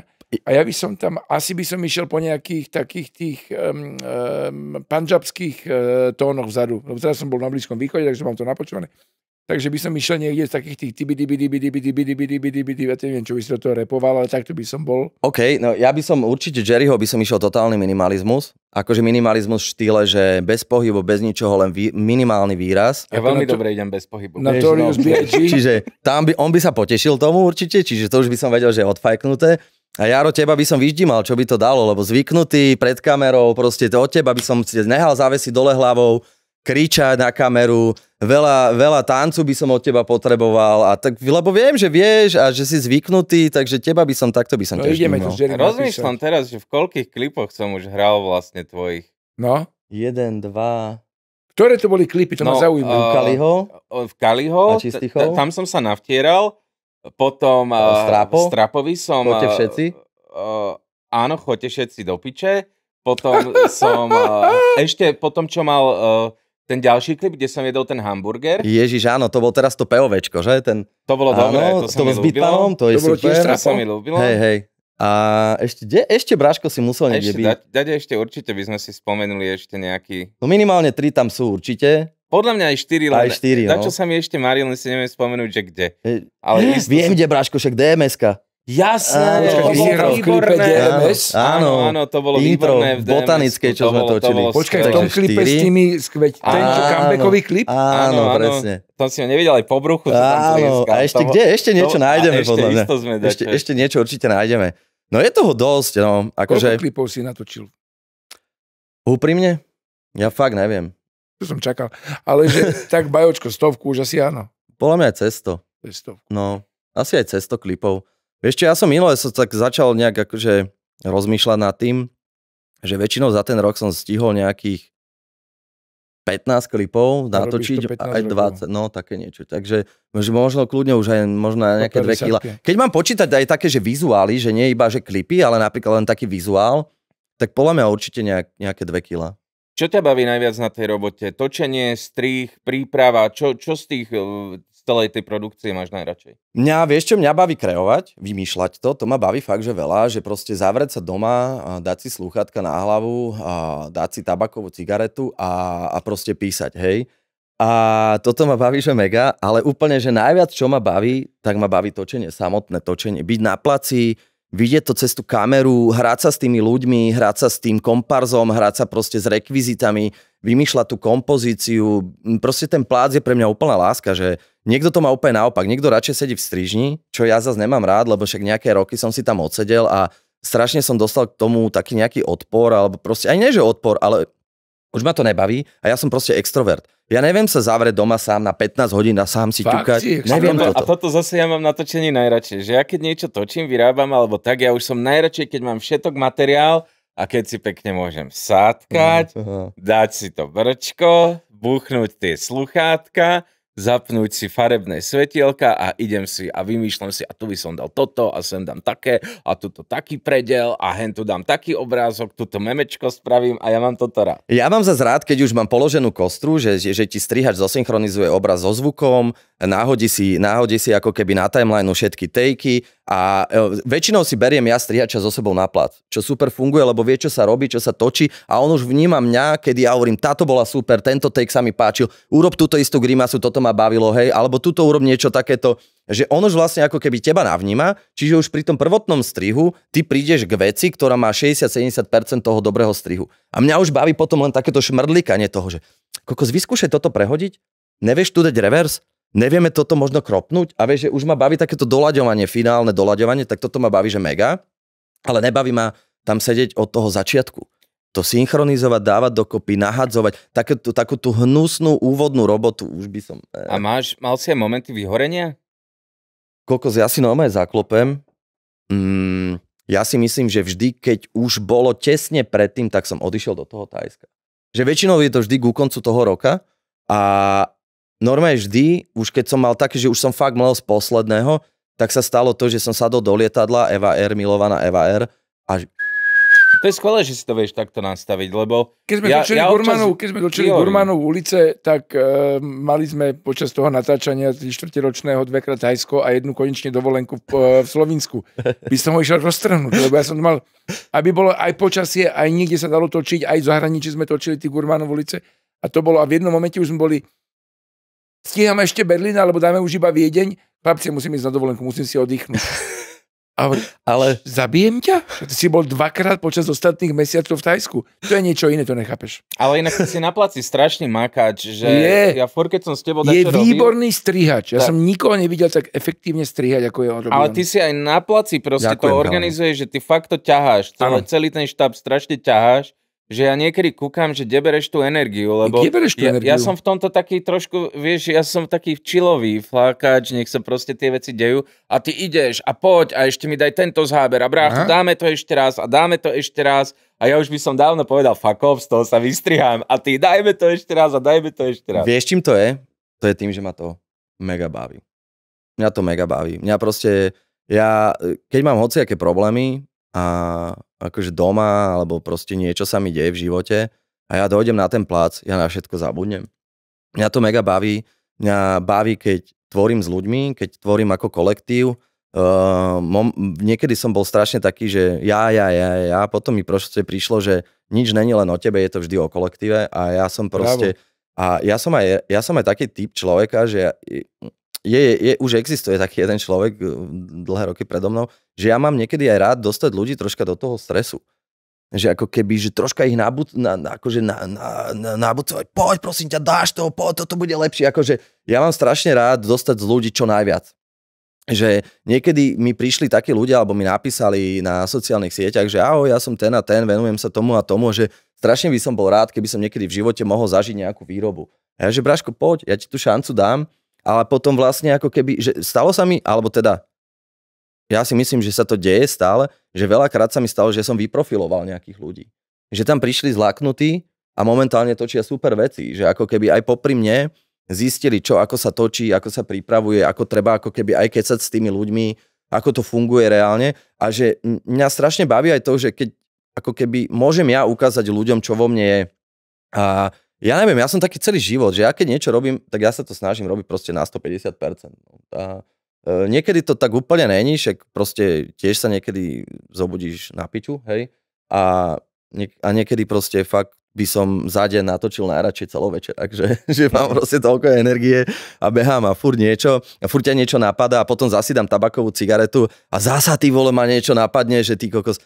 A ja by som tam, asi by som išiel po nejakých takých tých um, um, panžabských uh, tónoch vzadu. Lebo teraz som bol na Blízkom východe, takže mám to napočúvané. Takže by som išiel niekde z takých tých hlavou kričať na kameru, veľa, veľa tancu by som od teba potreboval, a tak, lebo viem, že vieš a že si zvyknutý, takže teba by som takto by som no, tiež ideme to Rozmýšľam teraz, že v koľkých klipoch som už hral vlastne tvojich. No? Jeden, dva... Ktoré to boli klipy, to no, ma zaujímajú? Uh, Kaliho. V Kaliho. A Tam som sa navtieral. Potom uh, Strapo. Strapovi som... Choďte eh, všetci. Uh, áno, choďte všetci do piče. Potom som... ešte potom, čo mal... Uh, ten ďalší klip, kde som jedol ten hamburger. Ježiš, áno, to bol teraz to POVčko, že? Ten... To bolo dobre, dobré, to, to mi ľúbilo. Bitmanom, to, je to bolo super. Tiež to sa mi ľúbilo. Hej, hej. A ešte, de, ešte Braško si musel niekde ešte, byť. Da, da, ešte určite by sme si spomenuli ešte nejaký... No minimálne tri tam sú určite. Podľa mňa aj štyri. Aj štyri, no. čo sa mi ešte maril, si neviem spomenúť, že kde. Ale Viem, kde Braško, však DMS-ka. Jasné, áno, to bolo výborné. DMS. Áno, áno, to bolo intro výborné v DMS. botanické, čo sme točili. To Počkaj, v tom klipe 4. s tými, skveď, ten comebackový klip? Áno, áno, presne. Tam si ho nevidel aj po bruchu, čo tam áno, a ešte to, kde? Ešte niečo to, nájdeme, ešte podľa mňa. Sme ešte, ešte niečo určite nájdeme. No je toho dosť, no. Akože... Koľko klipov si natočil? Úprimne? Ja fakt neviem. To som čakal. Ale že tak bajočko, stovku už asi áno. Podľa mňa aj cesto. Cesto. No, asi aj cesto klipov. Vieš čo, ja som minule som tak začal nejak akože rozmýšľať nad tým, že väčšinou za ten rok som stihol nejakých 15 klipov natočiť 15 aj 20, rokov. no také niečo. Takže možno kľudne už aj možno aj nejaké 2 kila. Keď mám počítať aj také, že vizuály, že nie iba že klipy, ale napríklad len taký vizuál, tak podľa mňa určite nejak, nejaké 2 kila. Čo ťa baví najviac na tej robote? Točenie, strých, príprava? Čo, čo z tých celej tej produkcie máš najradšej? Mňa, vieš čo, mňa baví kreovať, vymýšľať to, to ma baví fakt, že veľa, že proste zavrieť sa doma, dať si slúchatka na hlavu, a dať si tabakovú cigaretu a, a proste písať, hej. A toto ma baví, že mega, ale úplne, že najviac, čo ma baví, tak ma baví točenie, samotné točenie. Byť na placi, vidieť to cez tú kameru, hrať sa s tými ľuďmi, hrať sa s tým komparzom, hrať sa proste s rekvizitami, vymýšľať tú kompozíciu. Proste ten plác je pre mňa úplná láska, že niekto to má úplne naopak. Niekto radšej sedí v strižni, čo ja zase nemám rád, lebo však nejaké roky som si tam odsedel a strašne som dostal k tomu taký nejaký odpor, alebo proste, aj nie že odpor, ale už ma to nebaví a ja som proste extrovert. Ja neviem sa zavrieť doma sám na 15 hodín a sám si Fakt, ťukať. Neviem a, toto. a toto zase ja mám natočenie najradšej, že ja keď niečo točím, vyrábam alebo tak, ja už som najradšej, keď mám všetok materiál a keď si pekne môžem sátkať, mm, dať si to brčko, buchnúť tie sluchátka zapnúť si farebné svetielka a idem si a vymýšľam si a tu by som dal toto a sem dám také a tuto taký predel a hen tu dám taký obrázok, tuto memečko spravím a ja mám toto rád. Ja mám zase rád, keď už mám položenú kostru, že, že, že ti strihač zosynchronizuje obraz so zvukom, náhodí si, náhodí si ako keby na timeline všetky tejky a e, väčšinou si beriem ja strihača so sebou na plat, čo super funguje, lebo vie, čo sa robí, čo sa točí a on už vníma mňa, kedy ja hovorím, táto bola super, tento take sa mi páčil, urob túto istú grimasu, toto ma bavilo, hej, alebo túto urob niečo takéto, že on už vlastne ako keby teba navníma, čiže už pri tom prvotnom strihu ty prídeš k veci, ktorá má 60-70% toho dobrého strihu. A mňa už baví potom len takéto šmrdlikanie toho, že kokos, vyskúšaj toto prehodiť, nevieš tu dať reverse, nevieme toto možno kropnúť a vieš, že už ma baví takéto dolaďovanie, finálne dolaďovanie, tak toto ma baví, že mega, ale nebaví ma tam sedieť od toho začiatku to synchronizovať, dávať dokopy, nahadzovať, takú, takú tú hnusnú úvodnú robotu, už by som... Eh. A máš, mal si aj momenty vyhorenia? Koľko ja si normálne zaklopem. Mm, ja si myslím, že vždy, keď už bolo tesne predtým, tak som odišiel do toho Tajska. Že väčšinou je to vždy ku koncu toho roka a, normálne vždy, už keď som mal také, že už som fakt mal z posledného, tak sa stalo to, že som sadol do lietadla Eva Air, milovaná Eva Air, a to je skvelé, že si to vieš takto nastaviť, lebo... Keď sme ja, točili, ja Gurmanov, keď sme točili Gurmanov ulice, tak e, mali sme počas toho natáčania čtvrtiročného dvekrát Hajsko a jednu konečne dovolenku v, e, v Slovensku. By som ho išiel roztrhnúť, lebo ja som mal... Aby bolo aj počasie, aj niekde sa dalo točiť, aj v zahraničí sme točili tí Gurmanov ulice. A to bolo... A v jednom momente už sme boli Stíhame ešte Berlín, alebo dáme už iba Viedeň, Papci, musím ísť na dovolenku, musím si oddychnúť. A hovorí, ale zabijem ťa? Ty si bol dvakrát počas ostatných mesiacov v Tajsku. To je niečo iné, to nechápeš. Ale inak si na placi strašný makáč, že je, ja furt, keď som s tebou Je výborný robil, strihač. Ja tak. som nikoho nevidel tak efektívne strihať, ako je on Ale ty si aj na placi proste Ďakujem, to organizuješ, že ty fakt to ťaháš. Celý, celý ten štáb strašne ťaháš že ja niekedy kúkam, že kde bereš tú energiu, lebo kde bereš tú ja, energiu? ja som v tomto taký trošku, vieš, ja som taký čilový flákač, nech sa proste tie veci dejú a ty ideš a poď a ešte mi daj tento záber a brácho, dáme to ešte raz a dáme to ešte raz a ja už by som dávno povedal fuck off, z toho sa vystrihám a ty dajme to ešte raz a dajme to ešte raz. Vieš, čím to je? To je tým, že ma to mega baví. Mňa to mega baví. Mňa proste, ja, keď mám hociaké problémy, a akože doma, alebo proste niečo sa mi deje v živote a ja dojdem na ten plac, ja na všetko zabudnem. Mňa to mega baví, mňa baví, keď tvorím s ľuďmi, keď tvorím ako kolektív. Uh, mom, niekedy som bol strašne taký, že ja, ja, ja, ja, potom mi proste prišlo, že nič není len o tebe, je to vždy o kolektíve a ja som proste... Bravo. A ja som, aj, ja som aj taký typ človeka, že je, je, už existuje taký jeden človek eh, dlhé roky predo mnou, že ja mám niekedy aj rád dostať ľudí troška do toho stresu. Že ako keby, že troška ich nabud, na, na, akože na, na, na, nabudcovať, poď prosím ťa, dáš toho, poď, toto bude lepšie. Akože ja mám strašne rád dostať z ľudí čo najviac. Že niekedy mi prišli takí ľudia, alebo mi napísali na sociálnych sieťach, že ahoj, ja som ten a ten, venujem sa tomu a tomu, že strašne by som bol rád, keby som niekedy v živote mohol zažiť nejakú výrobu. A ja, že Braško, poď, ja ti tú šancu dám, ale potom vlastne ako keby, že stalo sa mi, alebo teda ja si myslím, že sa to deje stále, že veľakrát sa mi stalo, že som vyprofiloval nejakých ľudí. Že tam prišli zlaknutí a momentálne točia super veci, že ako keby aj popri mne zistili, čo, ako sa točí, ako sa pripravuje, ako treba ako keby aj keď sa s tými ľuďmi, ako to funguje reálne a že mňa strašne baví aj to, že keď ako keby môžem ja ukázať ľuďom, čo vo mne je a ja neviem, ja som taký celý život, že ja keď niečo robím, tak ja sa to snažím robiť proste na 150%. A no, e, niekedy to tak úplne není, však proste tiež sa niekedy zobudíš na piťu, hej, a, niek- a niekedy proste fakt by som za deň natočil najradšej večer, takže že mám proste toľko energie a behám a fur niečo a furt ťa niečo napadá a potom zasídam tabakovú cigaretu a zasa ty vole ma niečo napadne, že ty kokos,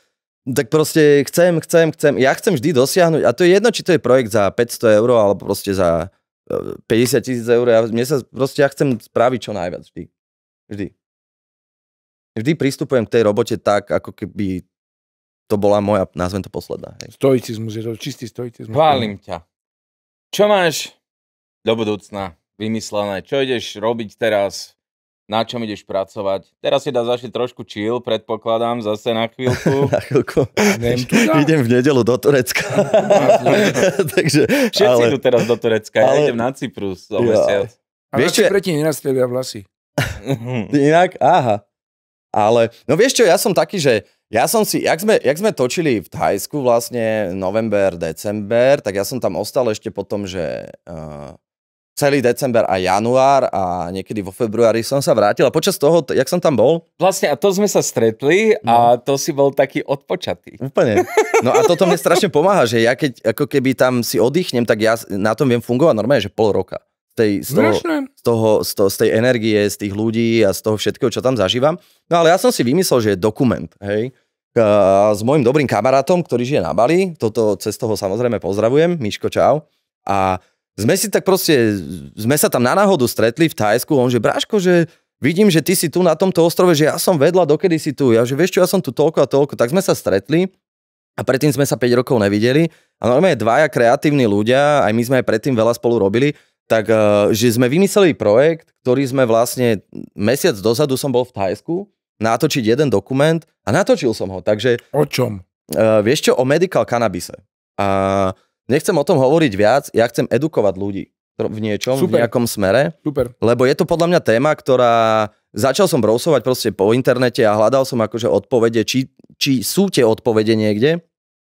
tak proste chcem, chcem, chcem. Ja chcem vždy dosiahnuť, a to je jedno, či to je projekt za 500 eur, alebo proste za 50 e, tisíc eur. Ja, mne sa, proste ja chcem spraviť čo najviac vždy. Vždy. Vždy pristupujem k tej robote tak, ako keby to bola moja, nazvem to posledná. Hej. Stoicizmus, je to čistý stoicizmus. Chválim ťa. Čo máš do budúcna vymyslené? Čo ideš robiť teraz? na čom ideš pracovať. Teraz si dá zašiť trošku chill, predpokladám, zase na chvíľku. na chvíľku. idem v nedelu do Turecka. Takže, Všetci ale... idú teraz do Turecka, ale... ja idem na Cyprus o ja. A vieš, čo... preti nerastelia vlasy. Inak, aha. Ale, no vieš čo, ja som taký, že ja som si, jak sme, jak sme točili v Thajsku vlastne november, december, tak ja som tam ostal ešte potom, že uh, celý december a január a niekedy vo februári som sa vrátil a počas toho, jak som tam bol... Vlastne a to sme sa stretli a no. to si bol taký odpočatý. Úplne. No a toto mne strašne pomáha, že ja keď ako keby tam si oddychnem, tak ja na tom viem fungovať normálne, že pol roka. Z, tej, z, toho, z, toho, z, toho, z tej energie, z tých ľudí a z toho všetkého, čo tam zažívam. No ale ja som si vymyslel, že je dokument, hej, k, s môjim dobrým kamarátom, ktorý žije na Bali, toto cez toho samozrejme pozdravujem, Miško, čau. A sme si tak proste, sme sa tam na náhodu stretli v Thajsku, on že, Bráško, že vidím, že ty si tu na tomto ostrove, že ja som vedla, dokedy si tu, ja že vieš čo, ja som tu toľko a toľko, tak sme sa stretli a predtým sme sa 5 rokov nevideli a normálne dvaja kreatívni ľudia, aj my sme aj predtým veľa spolu robili, tak eh, že sme vymysleli projekt, ktorý sme vlastne, mesiac dozadu som bol v Tajsku natočiť jeden dokument a natočil som ho, takže... O čom? Uh, vieš čo, o medical cannabise. A uh, Nechcem o tom hovoriť viac, ja chcem edukovať ľudí v niečom, Super. v nejakom smere. Super. Lebo je to podľa mňa téma, ktorá... Začal som brousovať proste po internete a hľadal som akože odpovede, či, či sú tie odpovede niekde.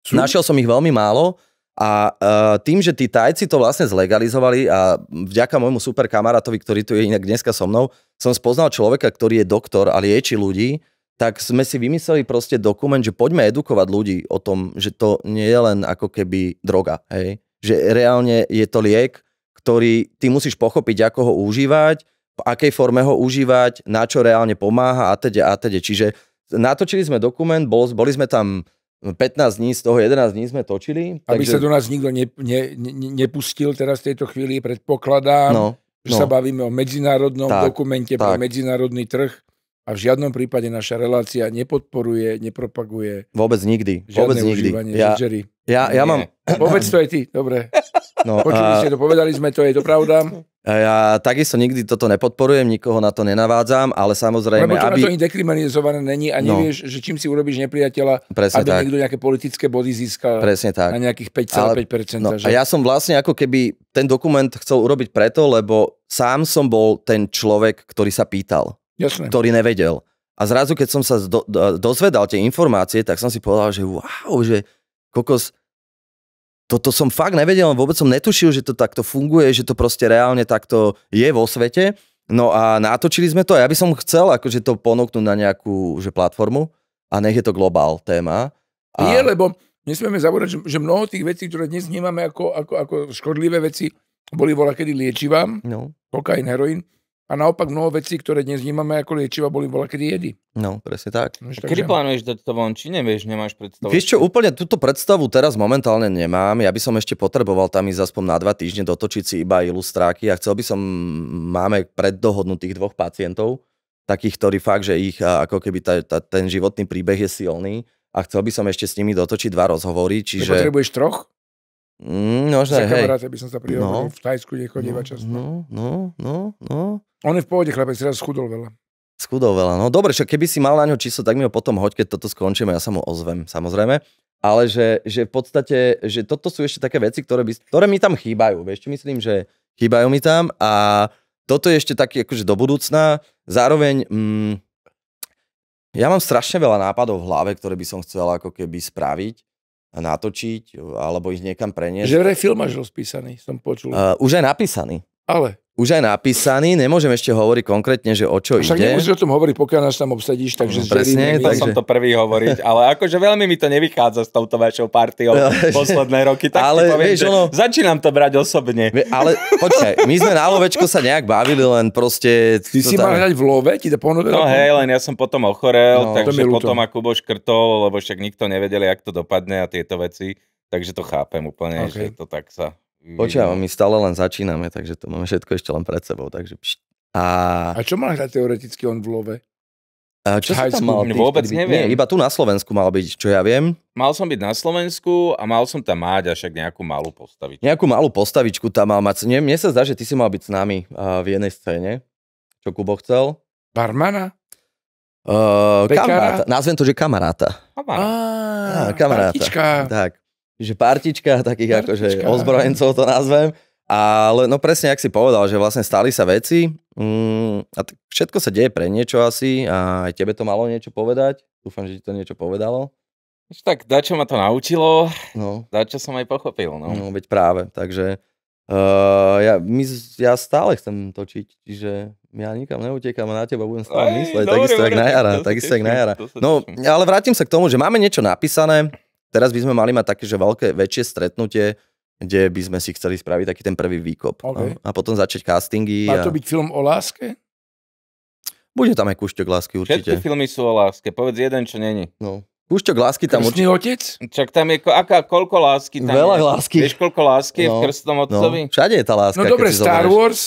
Sú? Našiel som ich veľmi málo a uh, tým, že tí Tajci to vlastne zlegalizovali a vďaka môjmu super kamarátovi, ktorý tu je inak dneska so mnou, som spoznal človeka, ktorý je doktor a lieči ľudí tak sme si vymysleli proste dokument, že poďme edukovať ľudí o tom, že to nie je len ako keby droga, hej? Že reálne je to liek, ktorý ty musíš pochopiť, ako ho užívať, v akej forme ho užívať, na čo reálne pomáha a teda a teda. Čiže natočili sme dokument, bol, boli sme tam 15 dní, z toho 11 dní sme točili. Aby takže... sa do nás nikto ne, ne, ne, nepustil teraz v tejto chvíli, predpokladám. No. Že no. sa bavíme o medzinárodnom tak, dokumente tak. pre medzinárodný trh a v žiadnom prípade naša relácia nepodporuje, nepropaguje. Vôbec nikdy. Vôbec nikdy. Ja, ja, ja mám... Povedz to aj ty, dobre. No, Počuli a... ste to, povedali sme to, je to pravda. Ja takisto nikdy toto nepodporujem, nikoho na to nenavádzam, ale samozrejme... Lebo to aby... na to ani dekriminalizované není a no. nevieš, no. že čím si urobíš nepriateľa, Presne aby tak. niekto nejaké politické body získal Presne tak. na nejakých 5,5%. No, že? A ja som vlastne ako keby ten dokument chcel urobiť preto, lebo sám som bol ten človek, ktorý sa pýtal. Jasne. ktorý nevedel. A zrazu, keď som sa do, do, dozvedal tie informácie, tak som si povedal, že wow, že kokos, toto som fakt nevedel, vôbec som netušil, že to takto funguje, že to proste reálne takto je vo svete. No a natočili sme to a ja by som chcel akože to ponúknuť na nejakú že platformu a nech je to globál téma. A... Je, lebo nesmieme zabúdať, že, že mnoho tých vecí, ktoré dnes vnímame ako, ako, ako škodlivé veci, boli voľa kedy liečivá, no. kokain, heroin, a naopak mnoho vecí, ktoré dnes vnímame ako liečiva, boli bola kedy jedy. No, presne tak. No, tak kedy plánuješ dať to von? Či nevieš, nemáš predstavu? Vieš čo, úplne túto predstavu teraz momentálne nemám. Ja by som ešte potreboval tam ísť aspoň na dva týždne dotočiť si iba ilustráky a chcel by som, máme preddohodnutých dvoch pacientov, takých, ktorí fakt, že ich ako keby ta, ta, ten životný príbeh je silný a chcel by som ešte s nimi dotočiť dva rozhovory, čiže... Potrebuješ troch? Mm, možno, Za kamaráta by som sa prihovoril, no, v Tajsku nechodíva no, často. No, no, no, no. On je v pohode, chlapec, teraz schudol veľa. Schudol veľa, no dobre, však keby si mal na ňo číslo, tak mi ho potom hoď, keď toto skončíme, ja sa mu ozvem, samozrejme. Ale že, že v podstate, že toto sú ešte také veci, ktoré, by, ktoré mi tam chýbajú, vieš, myslím, že chýbajú mi tam a toto je ešte taký akože do budúcna. Zároveň mm, ja mám strašne veľa nápadov v hlave, ktoré by som chcel ako keby spraviť natočiť alebo ich niekam preniesť. Že vraj film máš rozpísaný, som počul. Uh, už je napísaný. Ale? už aj napísaný, nemôžem ešte hovoriť konkrétne, že o čo Však ide. Však o tom hovoriť, pokiaľ nás tam obsadíš, takže... No, presne, takže... som to prvý hovoriť, ale akože veľmi mi to nevychádza s touto vašou partiou no, posledné roky, tak ale, poviem, vieš, ono... začínam to brať osobne. Ale počkaj, my sme na lovečko sa nejak bavili, len proste... Ty si tam... mal hrať v love? Ti to No No hej, len ja som potom ochorel, no, takže potom ma Kubo škrtol, lebo však nikto nevedel, jak to dopadne a tieto veci. Takže to chápem úplne, okay. že to tak sa Počúvam, my stále len začíname, takže to máme všetko ešte len pred sebou. Takže A... a čo mal hrať teoreticky on v love? A čo High sa tam mal Vôbec byť? neviem. Nie, iba tu na Slovensku mal byť, čo ja viem. Mal som byť na Slovensku a mal som tam mať až nejakú malú postavičku. Nejakú malú postavičku tam mal mať. Nie, mne sa zdá, že ty si mal byť s nami uh, v jednej scéne, čo Kubo chcel. Barmana? Uh, kamaráta. Nazvem to, že kamaráta. Kamaráta. kamaráta. Tak, Čiže partička takých partička. akože ozbrojencov to nazvem. Ale no presne, jak si povedal, že vlastne stali sa veci mm, a t- všetko sa deje pre niečo asi a aj tebe to malo niečo povedať. Dúfam, že ti to niečo povedalo. Tak dačo ma to naučilo, no. dačo som aj pochopil. No, no veď práve, takže uh, ja, my, ja stále chcem točiť, čiže ja nikam neutekám a na teba budem stále aj, mysleť, dobre, takisto jak na jara, takisto jak na jara. No, ale vrátim sa k tomu, že máme niečo napísané, Teraz by sme mali mať také, že veľké, väčšie stretnutie, kde by sme si chceli spraviť taký ten prvý výkop. No. Okay. No? A potom začať castingy. Má to a... byť film o láske? Bude tam aj kúšťok lásky určite. Všetky filmy sú o láske, povedz jeden, čo není. No. Kúšťok lásky tam Krstný určite... otec? Čak tam je, aká, koľko lásky tam Veľa je? lásky. Vieš, koľko lásky no. je v no. krstnom no. otcovi? No. Všade je tá láska. No dobre, Star zoberieš. Wars.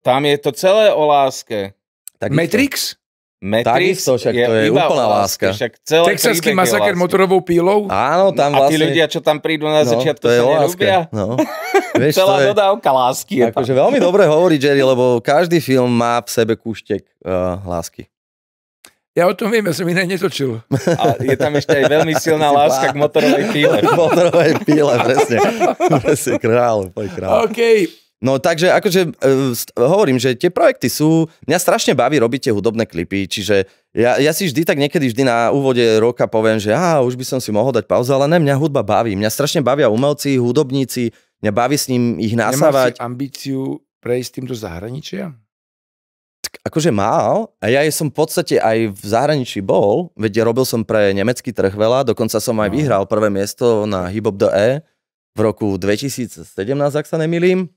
Tam je to celé o láske. Tak Matrix? Metris Takisto, však je, to je iba úplná láska. Však celé Texaský masaker motorovou pílou? Áno, tam vlastne... A tí vlastne- ľudia, čo tam prídu na no, začiatku, to je sa nerúbia? No. Vieš, Celá to je... dodávka lásky je akože veľmi dobre hovorí Jerry, lebo každý film má v sebe kúštek uh, lásky. Ja o tom viem, ja som iné netočil. A je tam ešte aj veľmi silná láska k motorovej píle. motorovej píle, presne. presne, král, poj král. OK, No takže akože uh, hovorím, že tie projekty sú, mňa strašne baví robiť tie hudobné klipy, čiže ja, ja si vždy tak niekedy vždy na úvode roka poviem, že á, už by som si mohol dať pauzu, ale ne, mňa hudba baví, mňa strašne bavia umelci, hudobníci, mňa baví s ním ich nasávať. Nemáš ambíciu prejsť tým do zahraničia? akože mal a ja som v podstate aj v zahraničí bol, veď ja robil som pre nemecký trh veľa, dokonca som aj no. vyhral prvé miesto na Hip Hop DE v roku 2017, ak sa nemýlim.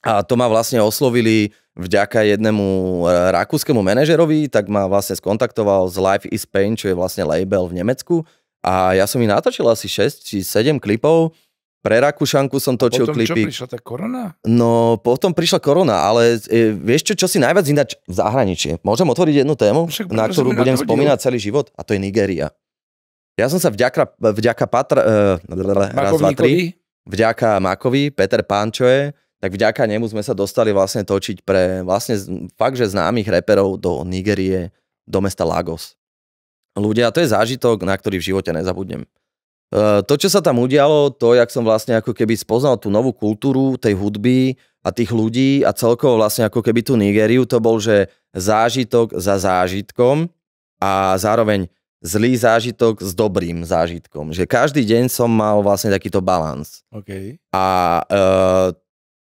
A to ma vlastne oslovili vďaka jednému e, rakúskemu manažerovi, tak ma vlastne skontaktoval z Life is Pain, čo je vlastne label v Nemecku. A ja som im natočil asi 6 či 7 klipov. Pre Rakúšanku som točil potom, klipy. potom čo, prišla tá korona? No, potom prišla korona, ale e, vieš čo, čo si najviac ináč v zahraničí. Môžem otvoriť jednu tému, Však, na ktorú budem nadhodil. spomínať no? celý život, a to je Nigéria. Ja som sa vďaka, vďaka Patr... E, raz, dva, tri, vďaka Makovi, Peter Pančoje, tak vďaka nemu sme sa dostali vlastne točiť pre vlastne fakt, že známych reperov do Nigerie, do mesta Lagos. Ľudia, to je zážitok, na ktorý v živote nezabudnem. E, to, čo sa tam udialo, to, jak som vlastne ako keby spoznal tú novú kultúru tej hudby a tých ľudí a celkovo vlastne ako keby tú Nigériu, to bol, že zážitok za zážitkom a zároveň zlý zážitok s dobrým zážitkom. Že každý deň som mal vlastne takýto balans. Okay. A e,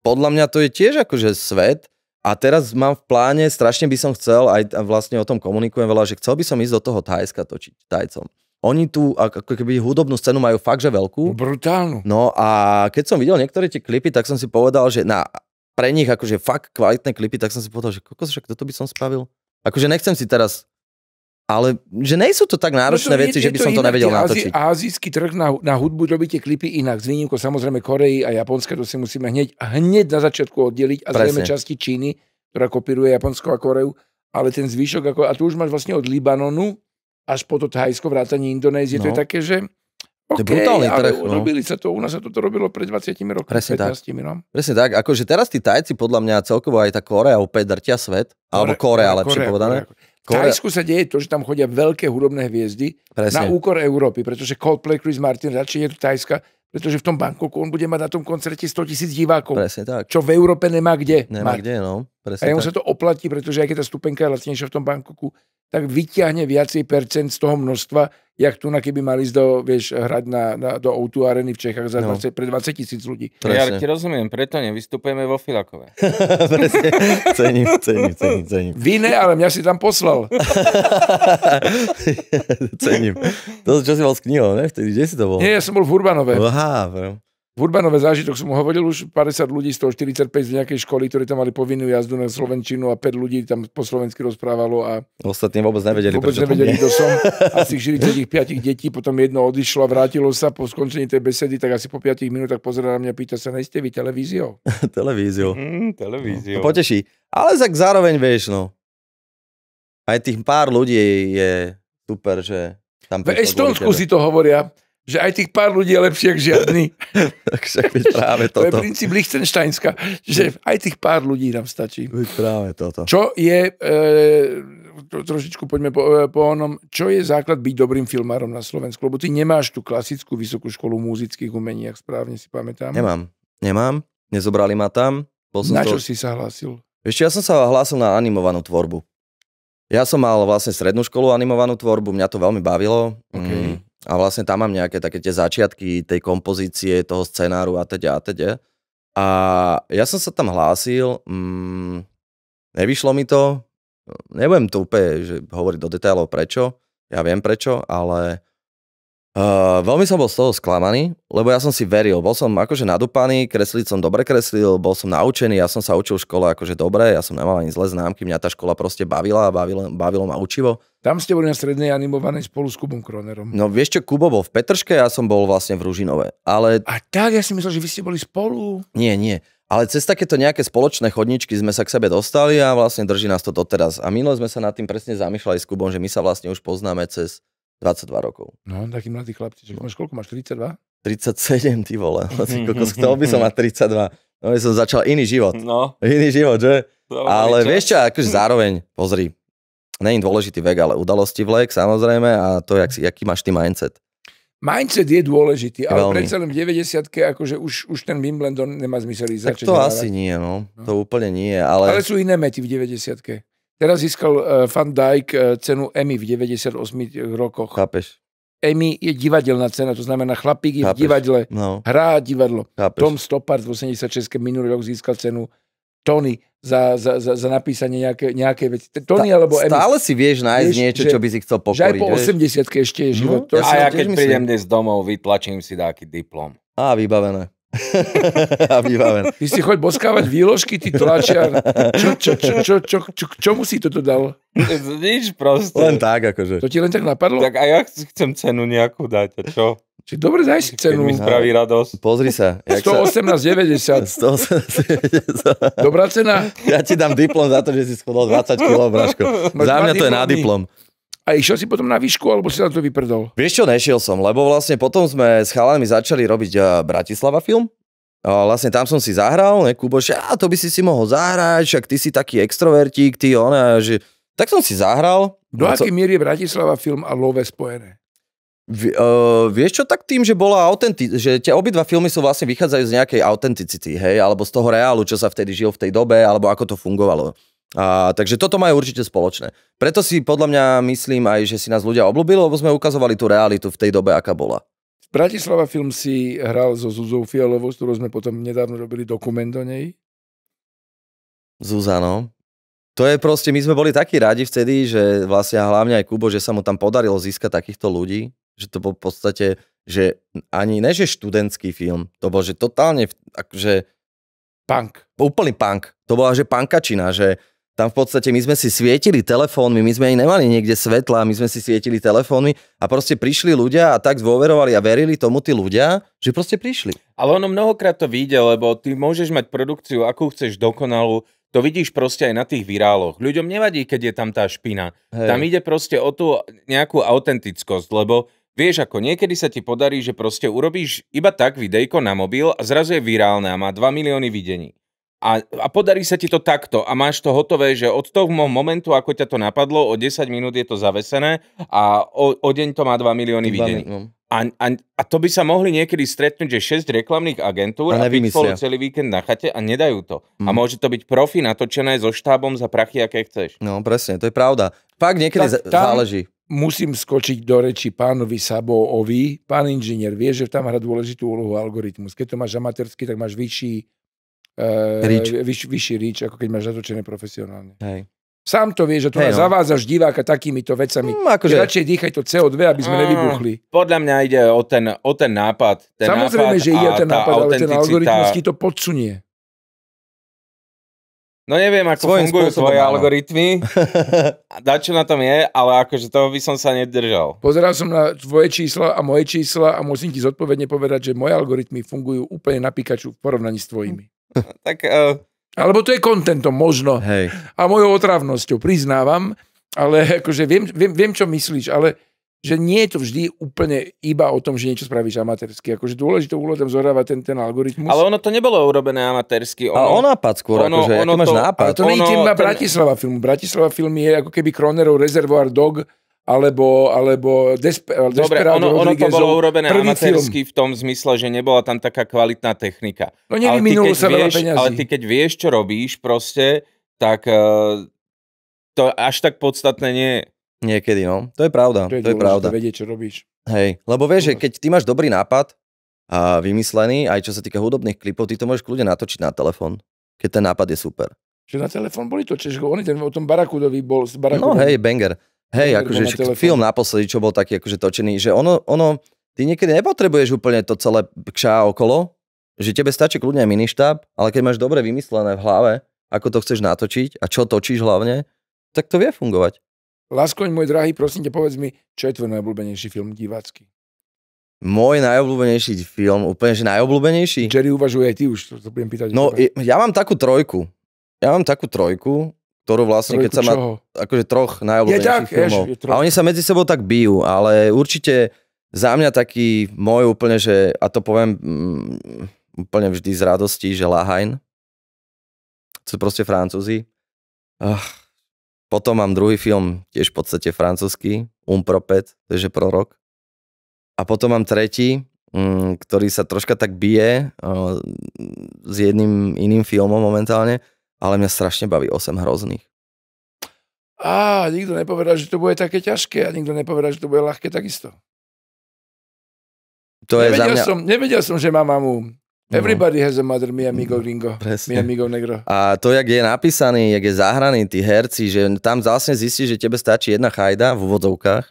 podľa mňa to je tiež akože svet, a teraz mám v pláne, strašne by som chcel, aj vlastne o tom komunikujem veľa, že chcel by som ísť do toho Thajska točiť, Thajcom. Oni tu ako keby hudobnú scénu majú fakt, že veľkú. Brutálnu. No a keď som videl niektoré tie klipy, tak som si povedal, že na pre nich akože fakt kvalitné klipy, tak som si povedal, že kokos, že kto to by som spravil? Akože nechcem si teraz ale že nie sú to tak náročné no to, veci, je, že by to som to nevedel natočiť. Ázijský trh na, na hudbu robíte klipy inak, s výnimkou samozrejme Koreji a Japonska, to si musíme hneď, hneď na začiatku oddeliť a zrejme časti Číny, ktorá kopíruje Japonsko a Koreu, ale ten zvyšok, ako, a tu už máš vlastne od Libanonu až po to Thajsko, vrátanie Indonézie, no. to je no. také, že Okay, to je brutálny trh. No. Robili sa to, u nás sa toto robilo pred 20 rokmi, Presne 15 tak. No. Presne tak, akože teraz tí Tajci podľa mňa celkovo aj tá Korea opäť drtia svet, Kore, alebo Korea, Korea lepšie povedané. Korea. V Tajsku sa deje to, že tam chodia veľké hudobné hviezdy Presne. na úkor Európy, pretože Coldplay, Chris Martin, radšej je tu Tajska, pretože v tom Bangkoku on bude mať na tom koncerte 100 tisíc divákov. Presne tak. Čo v Európe nemá kde. Nemá mať. kde, no. Presne a jemu tak. sa to oplatí, pretože aj keď tá stupenka je lacnejšia v tom Bangkoku, tak vyťahne viacej percent z toho množstva, jak tu na keby mali ísť do, vieš, hrať na, na, do O2 Areny v Čechách za no. 20, pre 20 tisíc ľudí. No Presne. Ja ti rozumiem, preto nevystupujeme vo Filakove. Presne, cením, cením, cením, cením. Vy ne, ale mňa si tam poslal. cením. To, čo si mal s knihou, ne? Vtedy, kde si to bol? Nie, ja som bol v Urbanove. Aha, v Urbanove zážitok som hovoril už 50 ľudí, 145 z nejakej školy, ktorí tam mali povinnú jazdu na Slovenčinu a 5 ľudí tam po slovensky rozprávalo a... Ostatní vôbec nevedeli, vôbec nevedeli, kto som. A tých 45 detí potom jedno odišlo a vrátilo sa po skončení tej besedy, tak asi po 5 minútach pozerá na mňa, pýta sa, nejste vy televíziou? televíziou. Mm, televíziou. No, to poteší. Ale tak zároveň vieš, no. Aj tých pár ľudí je super, že tam... V Estonsku si to hovoria, že aj tých pár ľudí je lepšie ako žiadny. Však práve toto. To je princíp Lichtensteinska, že aj tých pár ľudí nám stačí. práve toto. Čo je, e, trošičku poďme po, e, po onom, čo je základ byť dobrým filmárom na Slovensku? Lebo ty nemáš tú klasickú vysokú školu múzických umení, ak správne si pamätám. Nemám, nemám, nezobrali ma tam. Bol som na čo to... si sa hlásil? Ešte ja som sa hlásil na animovanú tvorbu. Ja som mal vlastne strednú školu animovanú tvorbu, mňa to veľmi bavilo. Okay. Mm, a vlastne tam mám nejaké také tie začiatky tej kompozície, toho scenáru a teď teda a teď. Teda. A ja som sa tam hlásil, mm, nevyšlo mi to, nebudem to úplne že hovoriť do detailov prečo, ja viem prečo, ale Uh, veľmi som bol z toho sklamaný, lebo ja som si veril. Bol som akože nadúpaný, kresliť som dobre kreslil, bol som naučený, ja som sa učil v škole akože dobre, ja som nemal ani zlé známky, mňa tá škola proste bavila a bavilo, bavilo ma učivo. Tam ste boli na strednej animovanej spolu s Kubom Kronerom. No vieš čo, Kubo bol v Petrške, ja som bol vlastne v Ružinove. Ale... A tak, ja si myslel, že vy ste boli spolu. Nie, nie. Ale cez takéto nejaké spoločné chodničky sme sa k sebe dostali a vlastne drží nás to doteraz. A minule sme sa nad tým presne zamýšľali s Kubom, že my sa vlastne už poznáme cez 22 rokov. No, taký mladý chlapčík. Máš koľko? Máš 32? 37, ty vole. chcel by som mať 32. No, ja som začal iný život. No. Iný život, že? ale čo? vieš čo, akože zároveň, pozri, není dôležitý vek, ale udalosti vlek, samozrejme, a to, jak si, aký máš ty mindset. Mindset je dôležitý, ale Veľmi. predsa len v 90 akože už, už ten Wimbledon nemá zmysel ísť. Tak to asi nie, no. no. To úplne nie, ale... Ale sú iné mety v 90 -ke. Teraz získal e, Van Dijk e, cenu Emmy v 98 rokoch. Chápeš. Emmy je divadelná cena, to znamená chlapík je v divadle, no. hrá divadlo. Chápeš. Tom Stoppard v 86. minulý rok získal cenu Tony za, za, za, za napísanie nejaké, nejaké veci. Tony Ta, alebo Emmy. Stále si vieš nájsť vieš, niečo, čo by si chcel pokoriť. Že aj po 80 ešte je život. No, to, ja a ja keď myslím. prídem dnes domov, vytlačím si dáky diplom. A vybavené. a vybaven. Ty si choď boskávať výložky, ty tlačiar. Čo, čo, čo, čo, čo, čo, čomu si toto dal? Nič proste. Len tak, akože. To ti len tak napadlo? Tak a ja chcem cenu nejakú dať, a čo? Či dobre daj si cenu. Keď mi spraví radosť. Pozri sa. 118,90. 118,90. Dobrá cena. Ja ti dám diplom za to, že si schodol 20 kg, Braško. Za mňa to je na diplom. A išiel si potom na výšku, alebo si na to vyprdol? Vieš čo, nešiel som, lebo vlastne potom sme s chalami začali robiť eh, Bratislava film. Vlastne tam som si zahral, ne, Kubo, že a to by si si mohol zahrať, však ty si taký extrovertík, ty ona, že... Tak som si zahral. Do no, akej co... miery je Bratislava film a love spojené? V, uh, vieš čo, tak tým, že bola autentic, že tie obidva filmy sú vlastne vychádzajú z nejakej autenticity, hej, alebo z toho reálu, čo sa vtedy žil v tej dobe, alebo ako to fungovalo. A, takže toto majú určite spoločné. Preto si podľa mňa myslím aj, že si nás ľudia oblúbili, lebo sme ukazovali tú realitu v tej dobe, aká bola. Bratislava film si hral so Zuzou Fialovou, s ktorou sme potom nedávno robili dokument o nej. Zuzano. To je proste, my sme boli takí radi vtedy, že vlastne hlavne aj Kubo, že sa mu tam podarilo získať takýchto ľudí, že to bol v podstate, že ani ne, že študentský film, to bol, že totálne, že... Punk. Úplný punk. To bola, že pankačina, že tam v podstate my sme si svietili telefónmi, my sme ani nemali niekde svetla, my sme si svietili telefónmi a proste prišli ľudia a tak zôverovali a verili tomu tí ľudia, že proste prišli. Ale ono mnohokrát to vyjde, lebo ty môžeš mať produkciu, akú chceš dokonalú, to vidíš proste aj na tých viráloch. Ľuďom nevadí, keď je tam tá špina. Hej. Tam ide proste o tú nejakú autentickosť, lebo vieš ako, niekedy sa ti podarí, že proste urobíš iba tak videjko na mobil a zrazu je virálne a má 2 milióny videní a, a podarí sa ti to takto a máš to hotové, že od toho momentu, ako ťa to napadlo, o 10 minút je to zavesené a o, o deň to má 2 milióny videní. No. A, a, a to by sa mohli niekedy stretnúť, že 6 reklamných agentúr a, byť spolu celý víkend na chate a nedajú to. Mm. A mhm. môže to byť profi natočené so štábom za prachy, aké chceš. No presne, to je pravda. Pak niekedy tak, tam záleží. Musím skočiť do reči pánovi Saboovi. Pán inžinier vie, že tam hrá dôležitú úlohu algoritmus. Keď to máš amatérsky, tak máš vyšší uh, Vyš, vyšší reach, ako keď máš zatočené profesionálne. Hej. Sám to vie, že tu hey, no. zavádzaš diváka takýmito vecami. Mm, akože... Radšej dýchaj to CO2, aby sme mm, nevybuchli. Podľa mňa ide o ten, o ten nápad. Ten Samozrejme, nápad že ide o ten nápad, ale ten algoritmus ti to podsunie. No neviem, ako Svojím fungujú tvoje áno. algoritmy. čo na tom je, ale akože toho by som sa nedržal. Pozeral som na tvoje čísla a moje čísla a musím ti zodpovedne povedať, že moje algoritmy fungujú úplne na Pikachu v porovnaní s tvojimi. tak... Uh... Alebo to je kontentom možno. Hej. A mojou otravnosťou, priznávam, ale akože viem, viem, viem, čo myslíš, ale že nie je to vždy úplne iba o tom, že niečo spravíš amatérsky. Akože dôležitou úlohu tam zohráva ten, ten algoritmus. Ale ono to nebolo urobené amatérsky. Ono, a o nápad skôr, ono, akože, ono aký máš to, nápad? Ale to ono, nie je iba ten... Bratislava film. Bratislava film je ako keby Kronerov Reservoir dog, alebo, alebo Desper- Dobre, ono, ono to bolo urobené amatérsky v tom zmysle, že nebola tam taká kvalitná technika. No nevyminulo sa veľa vieš, peňazí. Ale ty keď vieš, čo robíš proste, tak uh, to až tak podstatné nie je. Niekedy, no. To je pravda. To je, to je pravda. vedieť, čo robíš. Hej, lebo vieš, že keď ty máš dobrý nápad a vymyslený, aj čo sa týka hudobných klipov, ty to môžeš kľudne natočiť na telefón, keď ten nápad je super. Že na telefón boli to čiže on ten o tom Barakudovi bol. No Barakudovi. No hej, banger. Hej, akože na film naposledy, čo bol taký akože točený, že ono, ono, ty niekedy nepotrebuješ úplne to celé kša okolo, že tebe stačí kľudne aj miništáb, ale keď máš dobre vymyslené v hlave, ako to chceš natočiť a čo točíš hlavne, tak to vie fungovať. Laskoň, môj drahý, prosím ťa, povedz mi, čo je tvoj najobľúbenejší film divácky? Môj najobľúbenejší film, úplne že najobľúbenejší? Jerry uvažuje aj ty už, to, to budem pýtať. No, ja, ja mám takú trojku. Ja mám takú trojku, ktorú vlastne, Trojku keď sa má... Čoho? Akože troch najobľúbenejších filmov. Jež, troch. A oni sa medzi sebou tak bijú, ale určite za mňa taký môj úplne, že, a to poviem m, mm, úplne vždy z radosti, že Lahain. Sú proste Francúzi. Ach. potom mám druhý film, tiež v podstate francúzsky, um propet, to je prorok. A potom mám tretí, m, mm, ktorý sa troška tak bije o, s jedným iným filmom momentálne, ale mňa strašne baví 8 hrozných. Á, nikto nepovedal, že to bude také ťažké a nikto nepovedal, že to bude ľahké takisto. To je nevedel, za mňa... som, nevedel som, že má mamu. No. Everybody no. has a mother, mi amigo gringo, no, mi amigo negro. A to, jak je napísaný, jak je zahraný, tí herci, že tam zásne zistí, že tebe stačí jedna chajda v úvodzovkách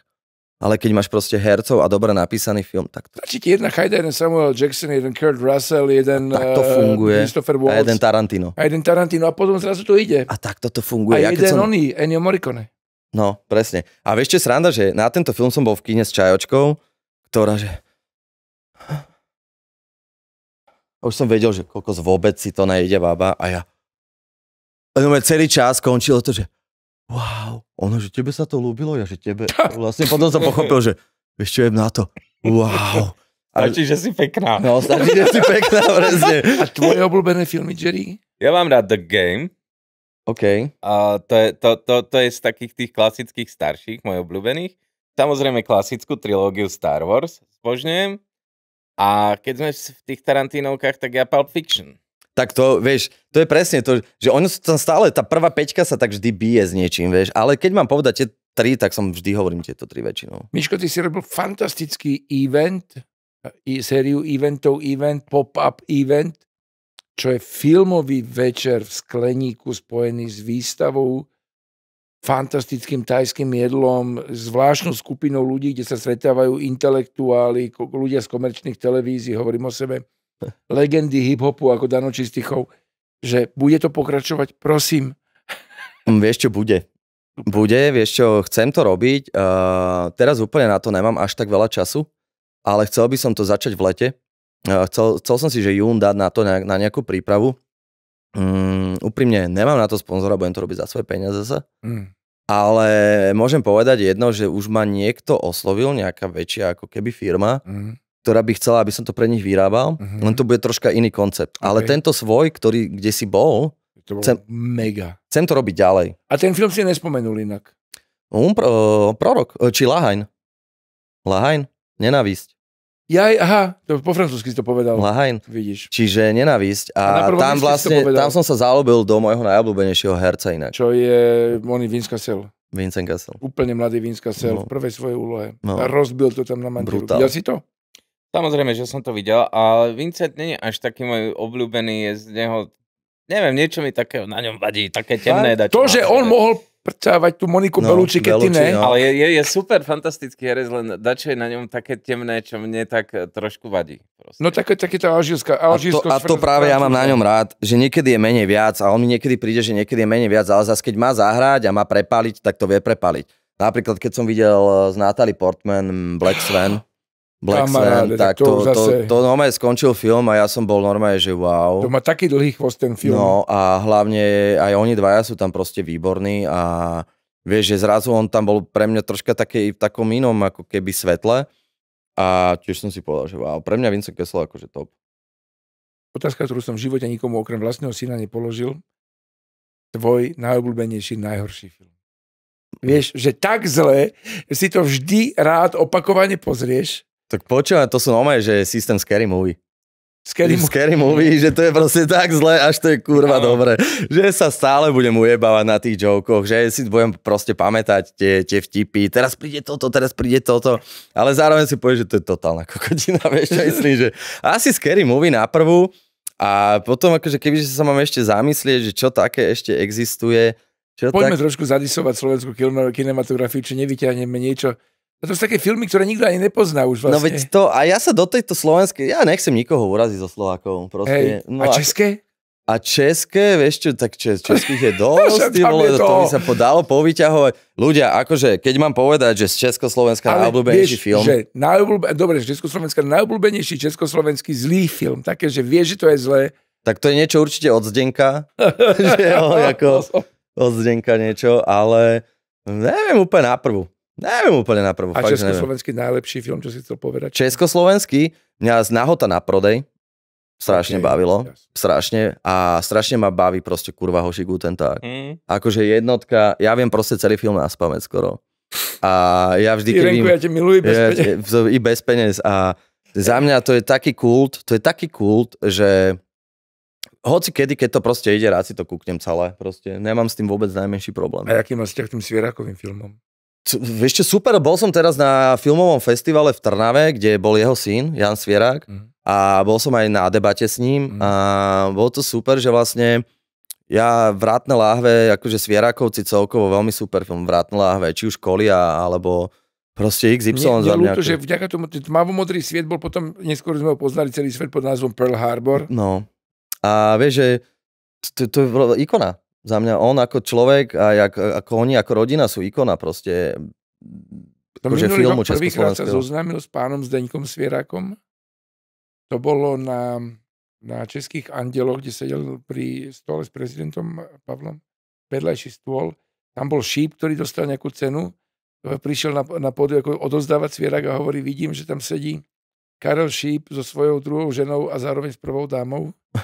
ale keď máš proste hercov a dobre napísaný film, tak to... Stačí ti jedna chajda, jeden Samuel Jackson, jeden Kurt Russell, jeden tak to eh, funguje. Christopher Waltz. A jeden Tarantino. A jeden Tarantino a potom zrazu to ide. A tak toto funguje. A ja, jeden som... oný, Ennio Morricone. No, presne. A vieš, čo sranda, že na tento film som bol v kine s Čajočkou, ktorá, že... A už som vedel, že koľko vôbec si to nejde baba a ja... A celý čas končilo to, že wow, ono, že tebe sa to ľúbilo, ja že tebe, vlastne potom som pochopil, že vieš čo, na to, wow. A... Stačí, že si pekná. No, stačí, že si pekná, vresne. A tvoje obľúbené filmy, Jerry? Ja mám rád The Game. OK. A to, je, to, to, to je z takých tých klasických starších, mojich obľúbených. Samozrejme klasickú trilógiu Star Wars, spožňujem. A keď sme v tých Tarantinovkách, tak ja Pulp Fiction tak to, vieš, to je presne to, že on tam stále, tá prvá peťka sa tak vždy bije s niečím, vieš, ale keď mám povedať tie tri, tak som vždy hovorím tieto tri väčšinou. Miško, ty si robil fantastický event, sériu eventov, event, pop-up event, čo je filmový večer v skleníku spojený s výstavou, fantastickým tajským jedlom, zvláštnou skupinou ľudí, kde sa stretávajú intelektuáli, ľudia z komerčných televízií, hovorím o sebe legendy hip-hopu ako Dano Čistichov, že bude to pokračovať, prosím. Hm, vieš, čo bude? Bude, vieš čo, chcem to robiť. Uh, teraz úplne na to nemám až tak veľa času, ale chcel by som to začať v lete. Uh, chcel, chcel som si, že jún dať na to na, na nejakú prípravu. Um, úprimne, nemám na to sponzora, budem to robiť za svoje peniaze sa. Mm. Ale môžem povedať jedno, že už ma niekto oslovil, nejaká väčšia ako keby firma, mm ktorá by chcela, aby som to pre nich vyrábal, uh-huh. len to bude troška iný koncept. Okay. Ale tento svoj, ktorý kde si bol, to bol chcem, mega. Chcem to robiť ďalej. A ten film si nespomenul inak. Um, pro, eh, prorok, eh, či Lahajn. Lahaň, nenávisť. Ja, aha, to po francúzsky si to povedal. Lahajn, Vidíš. Čiže nenávisť. A, a tam vlastne, tam som sa zalúbil do môjho najobľúbenejšieho herca inak. Čo je, on je Vince Cassel. Vincent Cassel. Úplne mladý Vince Cassel no. v prvej svojej úlohe. No. A rozbil to tam na mantilu. Videl si to? Samozrejme, že som to videl a Vincent nie je až taký môj obľúbený, je z neho, neviem, niečo mi takého na ňom vadí, také temné dačo. To, že on mohol prcávať tú Moniku no, Beluči, keď ty ne. No. Ale je, je, super fantastický herec, len dačo je na ňom také temné, čo mne tak e, trošku vadí. Proste. No také, také tá alžírska, A to, a to práve ja mám na ňom rád, že niekedy je menej viac a on mi niekedy príde, že niekedy je menej viac, ale zase keď má zahrať a má prepaliť, tak to vie prepaliť. Napríklad, keď som videl z e, Natalie Portman Black Sven. Black Kamaráde, Slam, tak to, to, zase... to, to normálne skončil film a ja som bol normálne, že wow. To má taký dlhý chvost ten film. No a hlavne aj oni dvaja sú tam proste výborní a vieš, že zrazu on tam bol pre mňa troška také, v takom inom ako keby svetle a tiež som si povedal, že wow, pre mňa Vincent Kessel akože top. Otázka, ktorú som v živote nikomu okrem vlastného syna nepoložil. Tvoj najobľúbenejší, najhorší film. Vieš, že tak zle že si to vždy rád opakovane pozrieš tak počúvaj, to sú nové, že systém Scary Movie. Scary, movie. scary movie, že to je proste tak zle, až to je kurva no. dobre. Že sa stále budem ujebávať na tých jokoch, že si budem proste pamätať tie, tie vtipy, teraz príde toto, teraz príde toto, ale zároveň si povieš, že to je totálna kokotina, vieš čo myslím, že asi Scary Movie na prvú a potom akože keby sa mám ešte zamyslieť, že čo také ešte existuje. Čo Poďme tak... trošku zadisovať slovenskú kinematografiu, či nevyťahneme niečo, No to sú také filmy, ktoré nikto ani nepozná už no vlastne. No veď to, a ja sa do tejto slovenskej, ja nechcem nikoho uraziť zo Slovákov, proste. Hej, no a české? A české, vieš čo, tak čes, českých je dosť, ty vole, to, to by sa podalo povyťahovať. Ľudia, akože, keď mám povedať, že z Československa Ale najobľúbenejší vieš, film. Že najobľúbe, dobre, že Československa najobľúbenejší československý zlý film, také, že vieš, že to je zlé. Tak to je niečo určite od Zdenka, že jo, ako no. od Zdenka niečo, ale neviem úplne na prvú. Neviem úplne na prvú. A fakt, československý neviem. najlepší film, čo si chcel povedať? Československý, mňa z nahota na prodej strašne okay, bavilo. Yes. Strašne. A strašne ma baví proste kurva hoši Guten Mm. Akože jednotka, ja viem proste celý film na spamec skoro. A ja vždy, keď Irenku, ja milujem bez ja, peniaz. I bez peniaz. A za mňa to je taký kult, to je taký kult, že hoci kedy, keď to proste ide, rád si to kúknem celé. Proste nemám s tým vôbec najmenší problém. A aký máš s tým Svierakovým filmom? Vieš čo, super, bol som teraz na filmovom festivale v Trnave, kde bol jeho syn, Jan Svierák, mm. a bol som aj na debate s ním mm. a bolo to super, že vlastne ja Vrátne láhve, akože Svierákovci celkovo, veľmi super film Vrátne láhve, či už kolia, alebo proste XY. Mne, mne ľúto, že vďaka tomu tmavomodrý svet bol potom, neskôr sme ho poznali celý svet pod názvom Pearl Harbor. No. A vieš, že to, to je ikona. Za mňa on ako človek a jak, ako oni ako rodina sú ikona proste akože filmu Československého. sa zoznámil s pánom Zdeňkom Svierakom. To bolo na, na Českých andeloch, kde sedel pri stole s prezidentom Pavlom. Vedľajší stôl. Tam bol šíp, ktorý dostal nejakú cenu. E, prišiel na, na pódiu ako odozdávať Svierak a hovorí, vidím, že tam sedí Karel Šíp so svojou druhou ženou a zároveň s prvou dámou.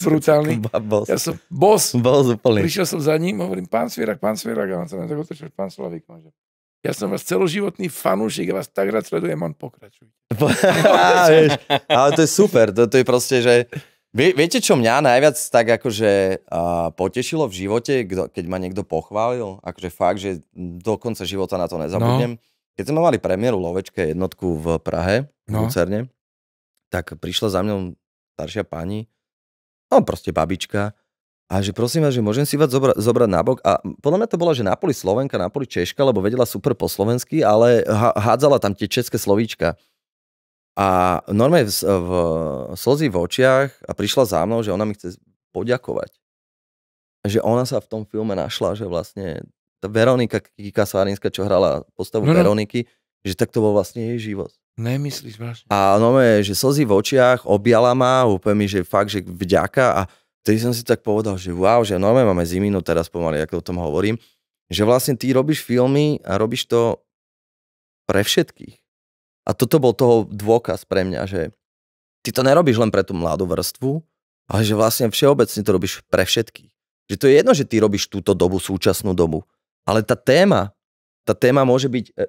brutálny. Bol ja som bos. Boss úplný. Prišiel som za ním, hovorím, pán Svierak, pán Svierak, a on sa na to otočil, pán Slavík. Môže. No, ja som vás celoživotný fanúšik, a vás tak rád sledujem, on pokračuje. ale to je super, to, to je proste, že... viete, čo mňa najviac tak akože uh, potešilo v živote, kdo, keď ma niekto pochválil? Akože fakt, že do konca života na to nezabudnem. No. Keď sme mali premiéru Lovečke jednotku v Prahe, no. v Lucerne, tak prišla za mňou staršia pani, No proste babička. A že prosím vás, že môžem si vás zobra- zobrať na bok. A podľa mňa to bola, že napoli Slovenka, napoli Češka, lebo vedela super po slovensky, ale hádzala tam tie české slovíčka. A normálne v, v slzi v očiach a prišla za mnou, že ona mi chce poďakovať. Že ona sa v tom filme našla, že vlastne tá Veronika Kika Svárnická, čo hrala postavu no, no. Veroniky, že tak to bol vlastne jej život. Nemyslíš, vážne. A no je, že slzy v očiach, objala ma, úplne mi, že fakt, že vďaka a vtedy som si tak povedal, že wow, že normálne máme ziminu no teraz pomaly, ako o tom hovorím, že vlastne ty robíš filmy a robíš to pre všetkých. A toto bol toho dôkaz pre mňa, že ty to nerobíš len pre tú mladú vrstvu, ale že vlastne všeobecne to robíš pre všetkých. Že to je jedno, že ty robíš túto dobu, súčasnú dobu, ale tá téma, tá téma môže byť e,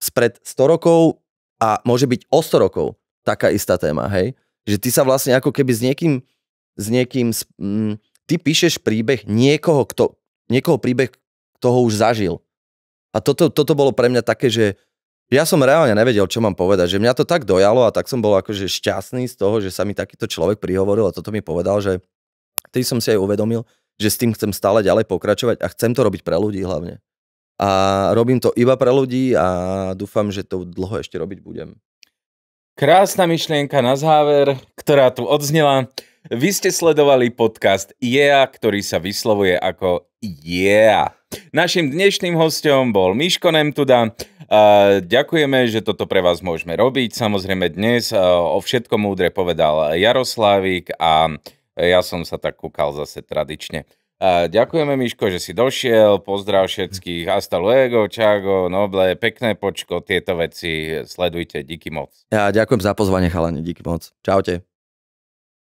spred 100 rokov a môže byť o 100 rokov taká istá téma, hej? Že ty sa vlastne ako keby s niekým, s niekým, mm, ty píšeš príbeh niekoho, kto, niekoho príbeh, kto ho už zažil. A toto, toto bolo pre mňa také, že ja som reálne nevedel, čo mám povedať, že mňa to tak dojalo a tak som bol akože šťastný z toho, že sa mi takýto človek prihovoril a toto mi povedal, že ty som si aj uvedomil, že s tým chcem stále ďalej pokračovať a chcem to robiť pre ľudí hlavne a robím to iba pre ľudí a dúfam, že to dlho ešte robiť budem. Krásna myšlienka na záver, ktorá tu odznela. Vy ste sledovali podcast Yeah, ktorý sa vyslovuje ako Yeah. Našim dnešným hostom bol Miško Nemtuda. Ďakujeme, že toto pre vás môžeme robiť. Samozrejme dnes o všetkom múdre povedal Jaroslávik a ja som sa tak kúkal zase tradične. A ďakujeme, Miško, že si došiel, pozdrav všetkých, hasta luego, čago, noble, pekné počko, tieto veci sledujte, díky moc. Ja ďakujem za pozvanie, chalani, díky moc. Čaute.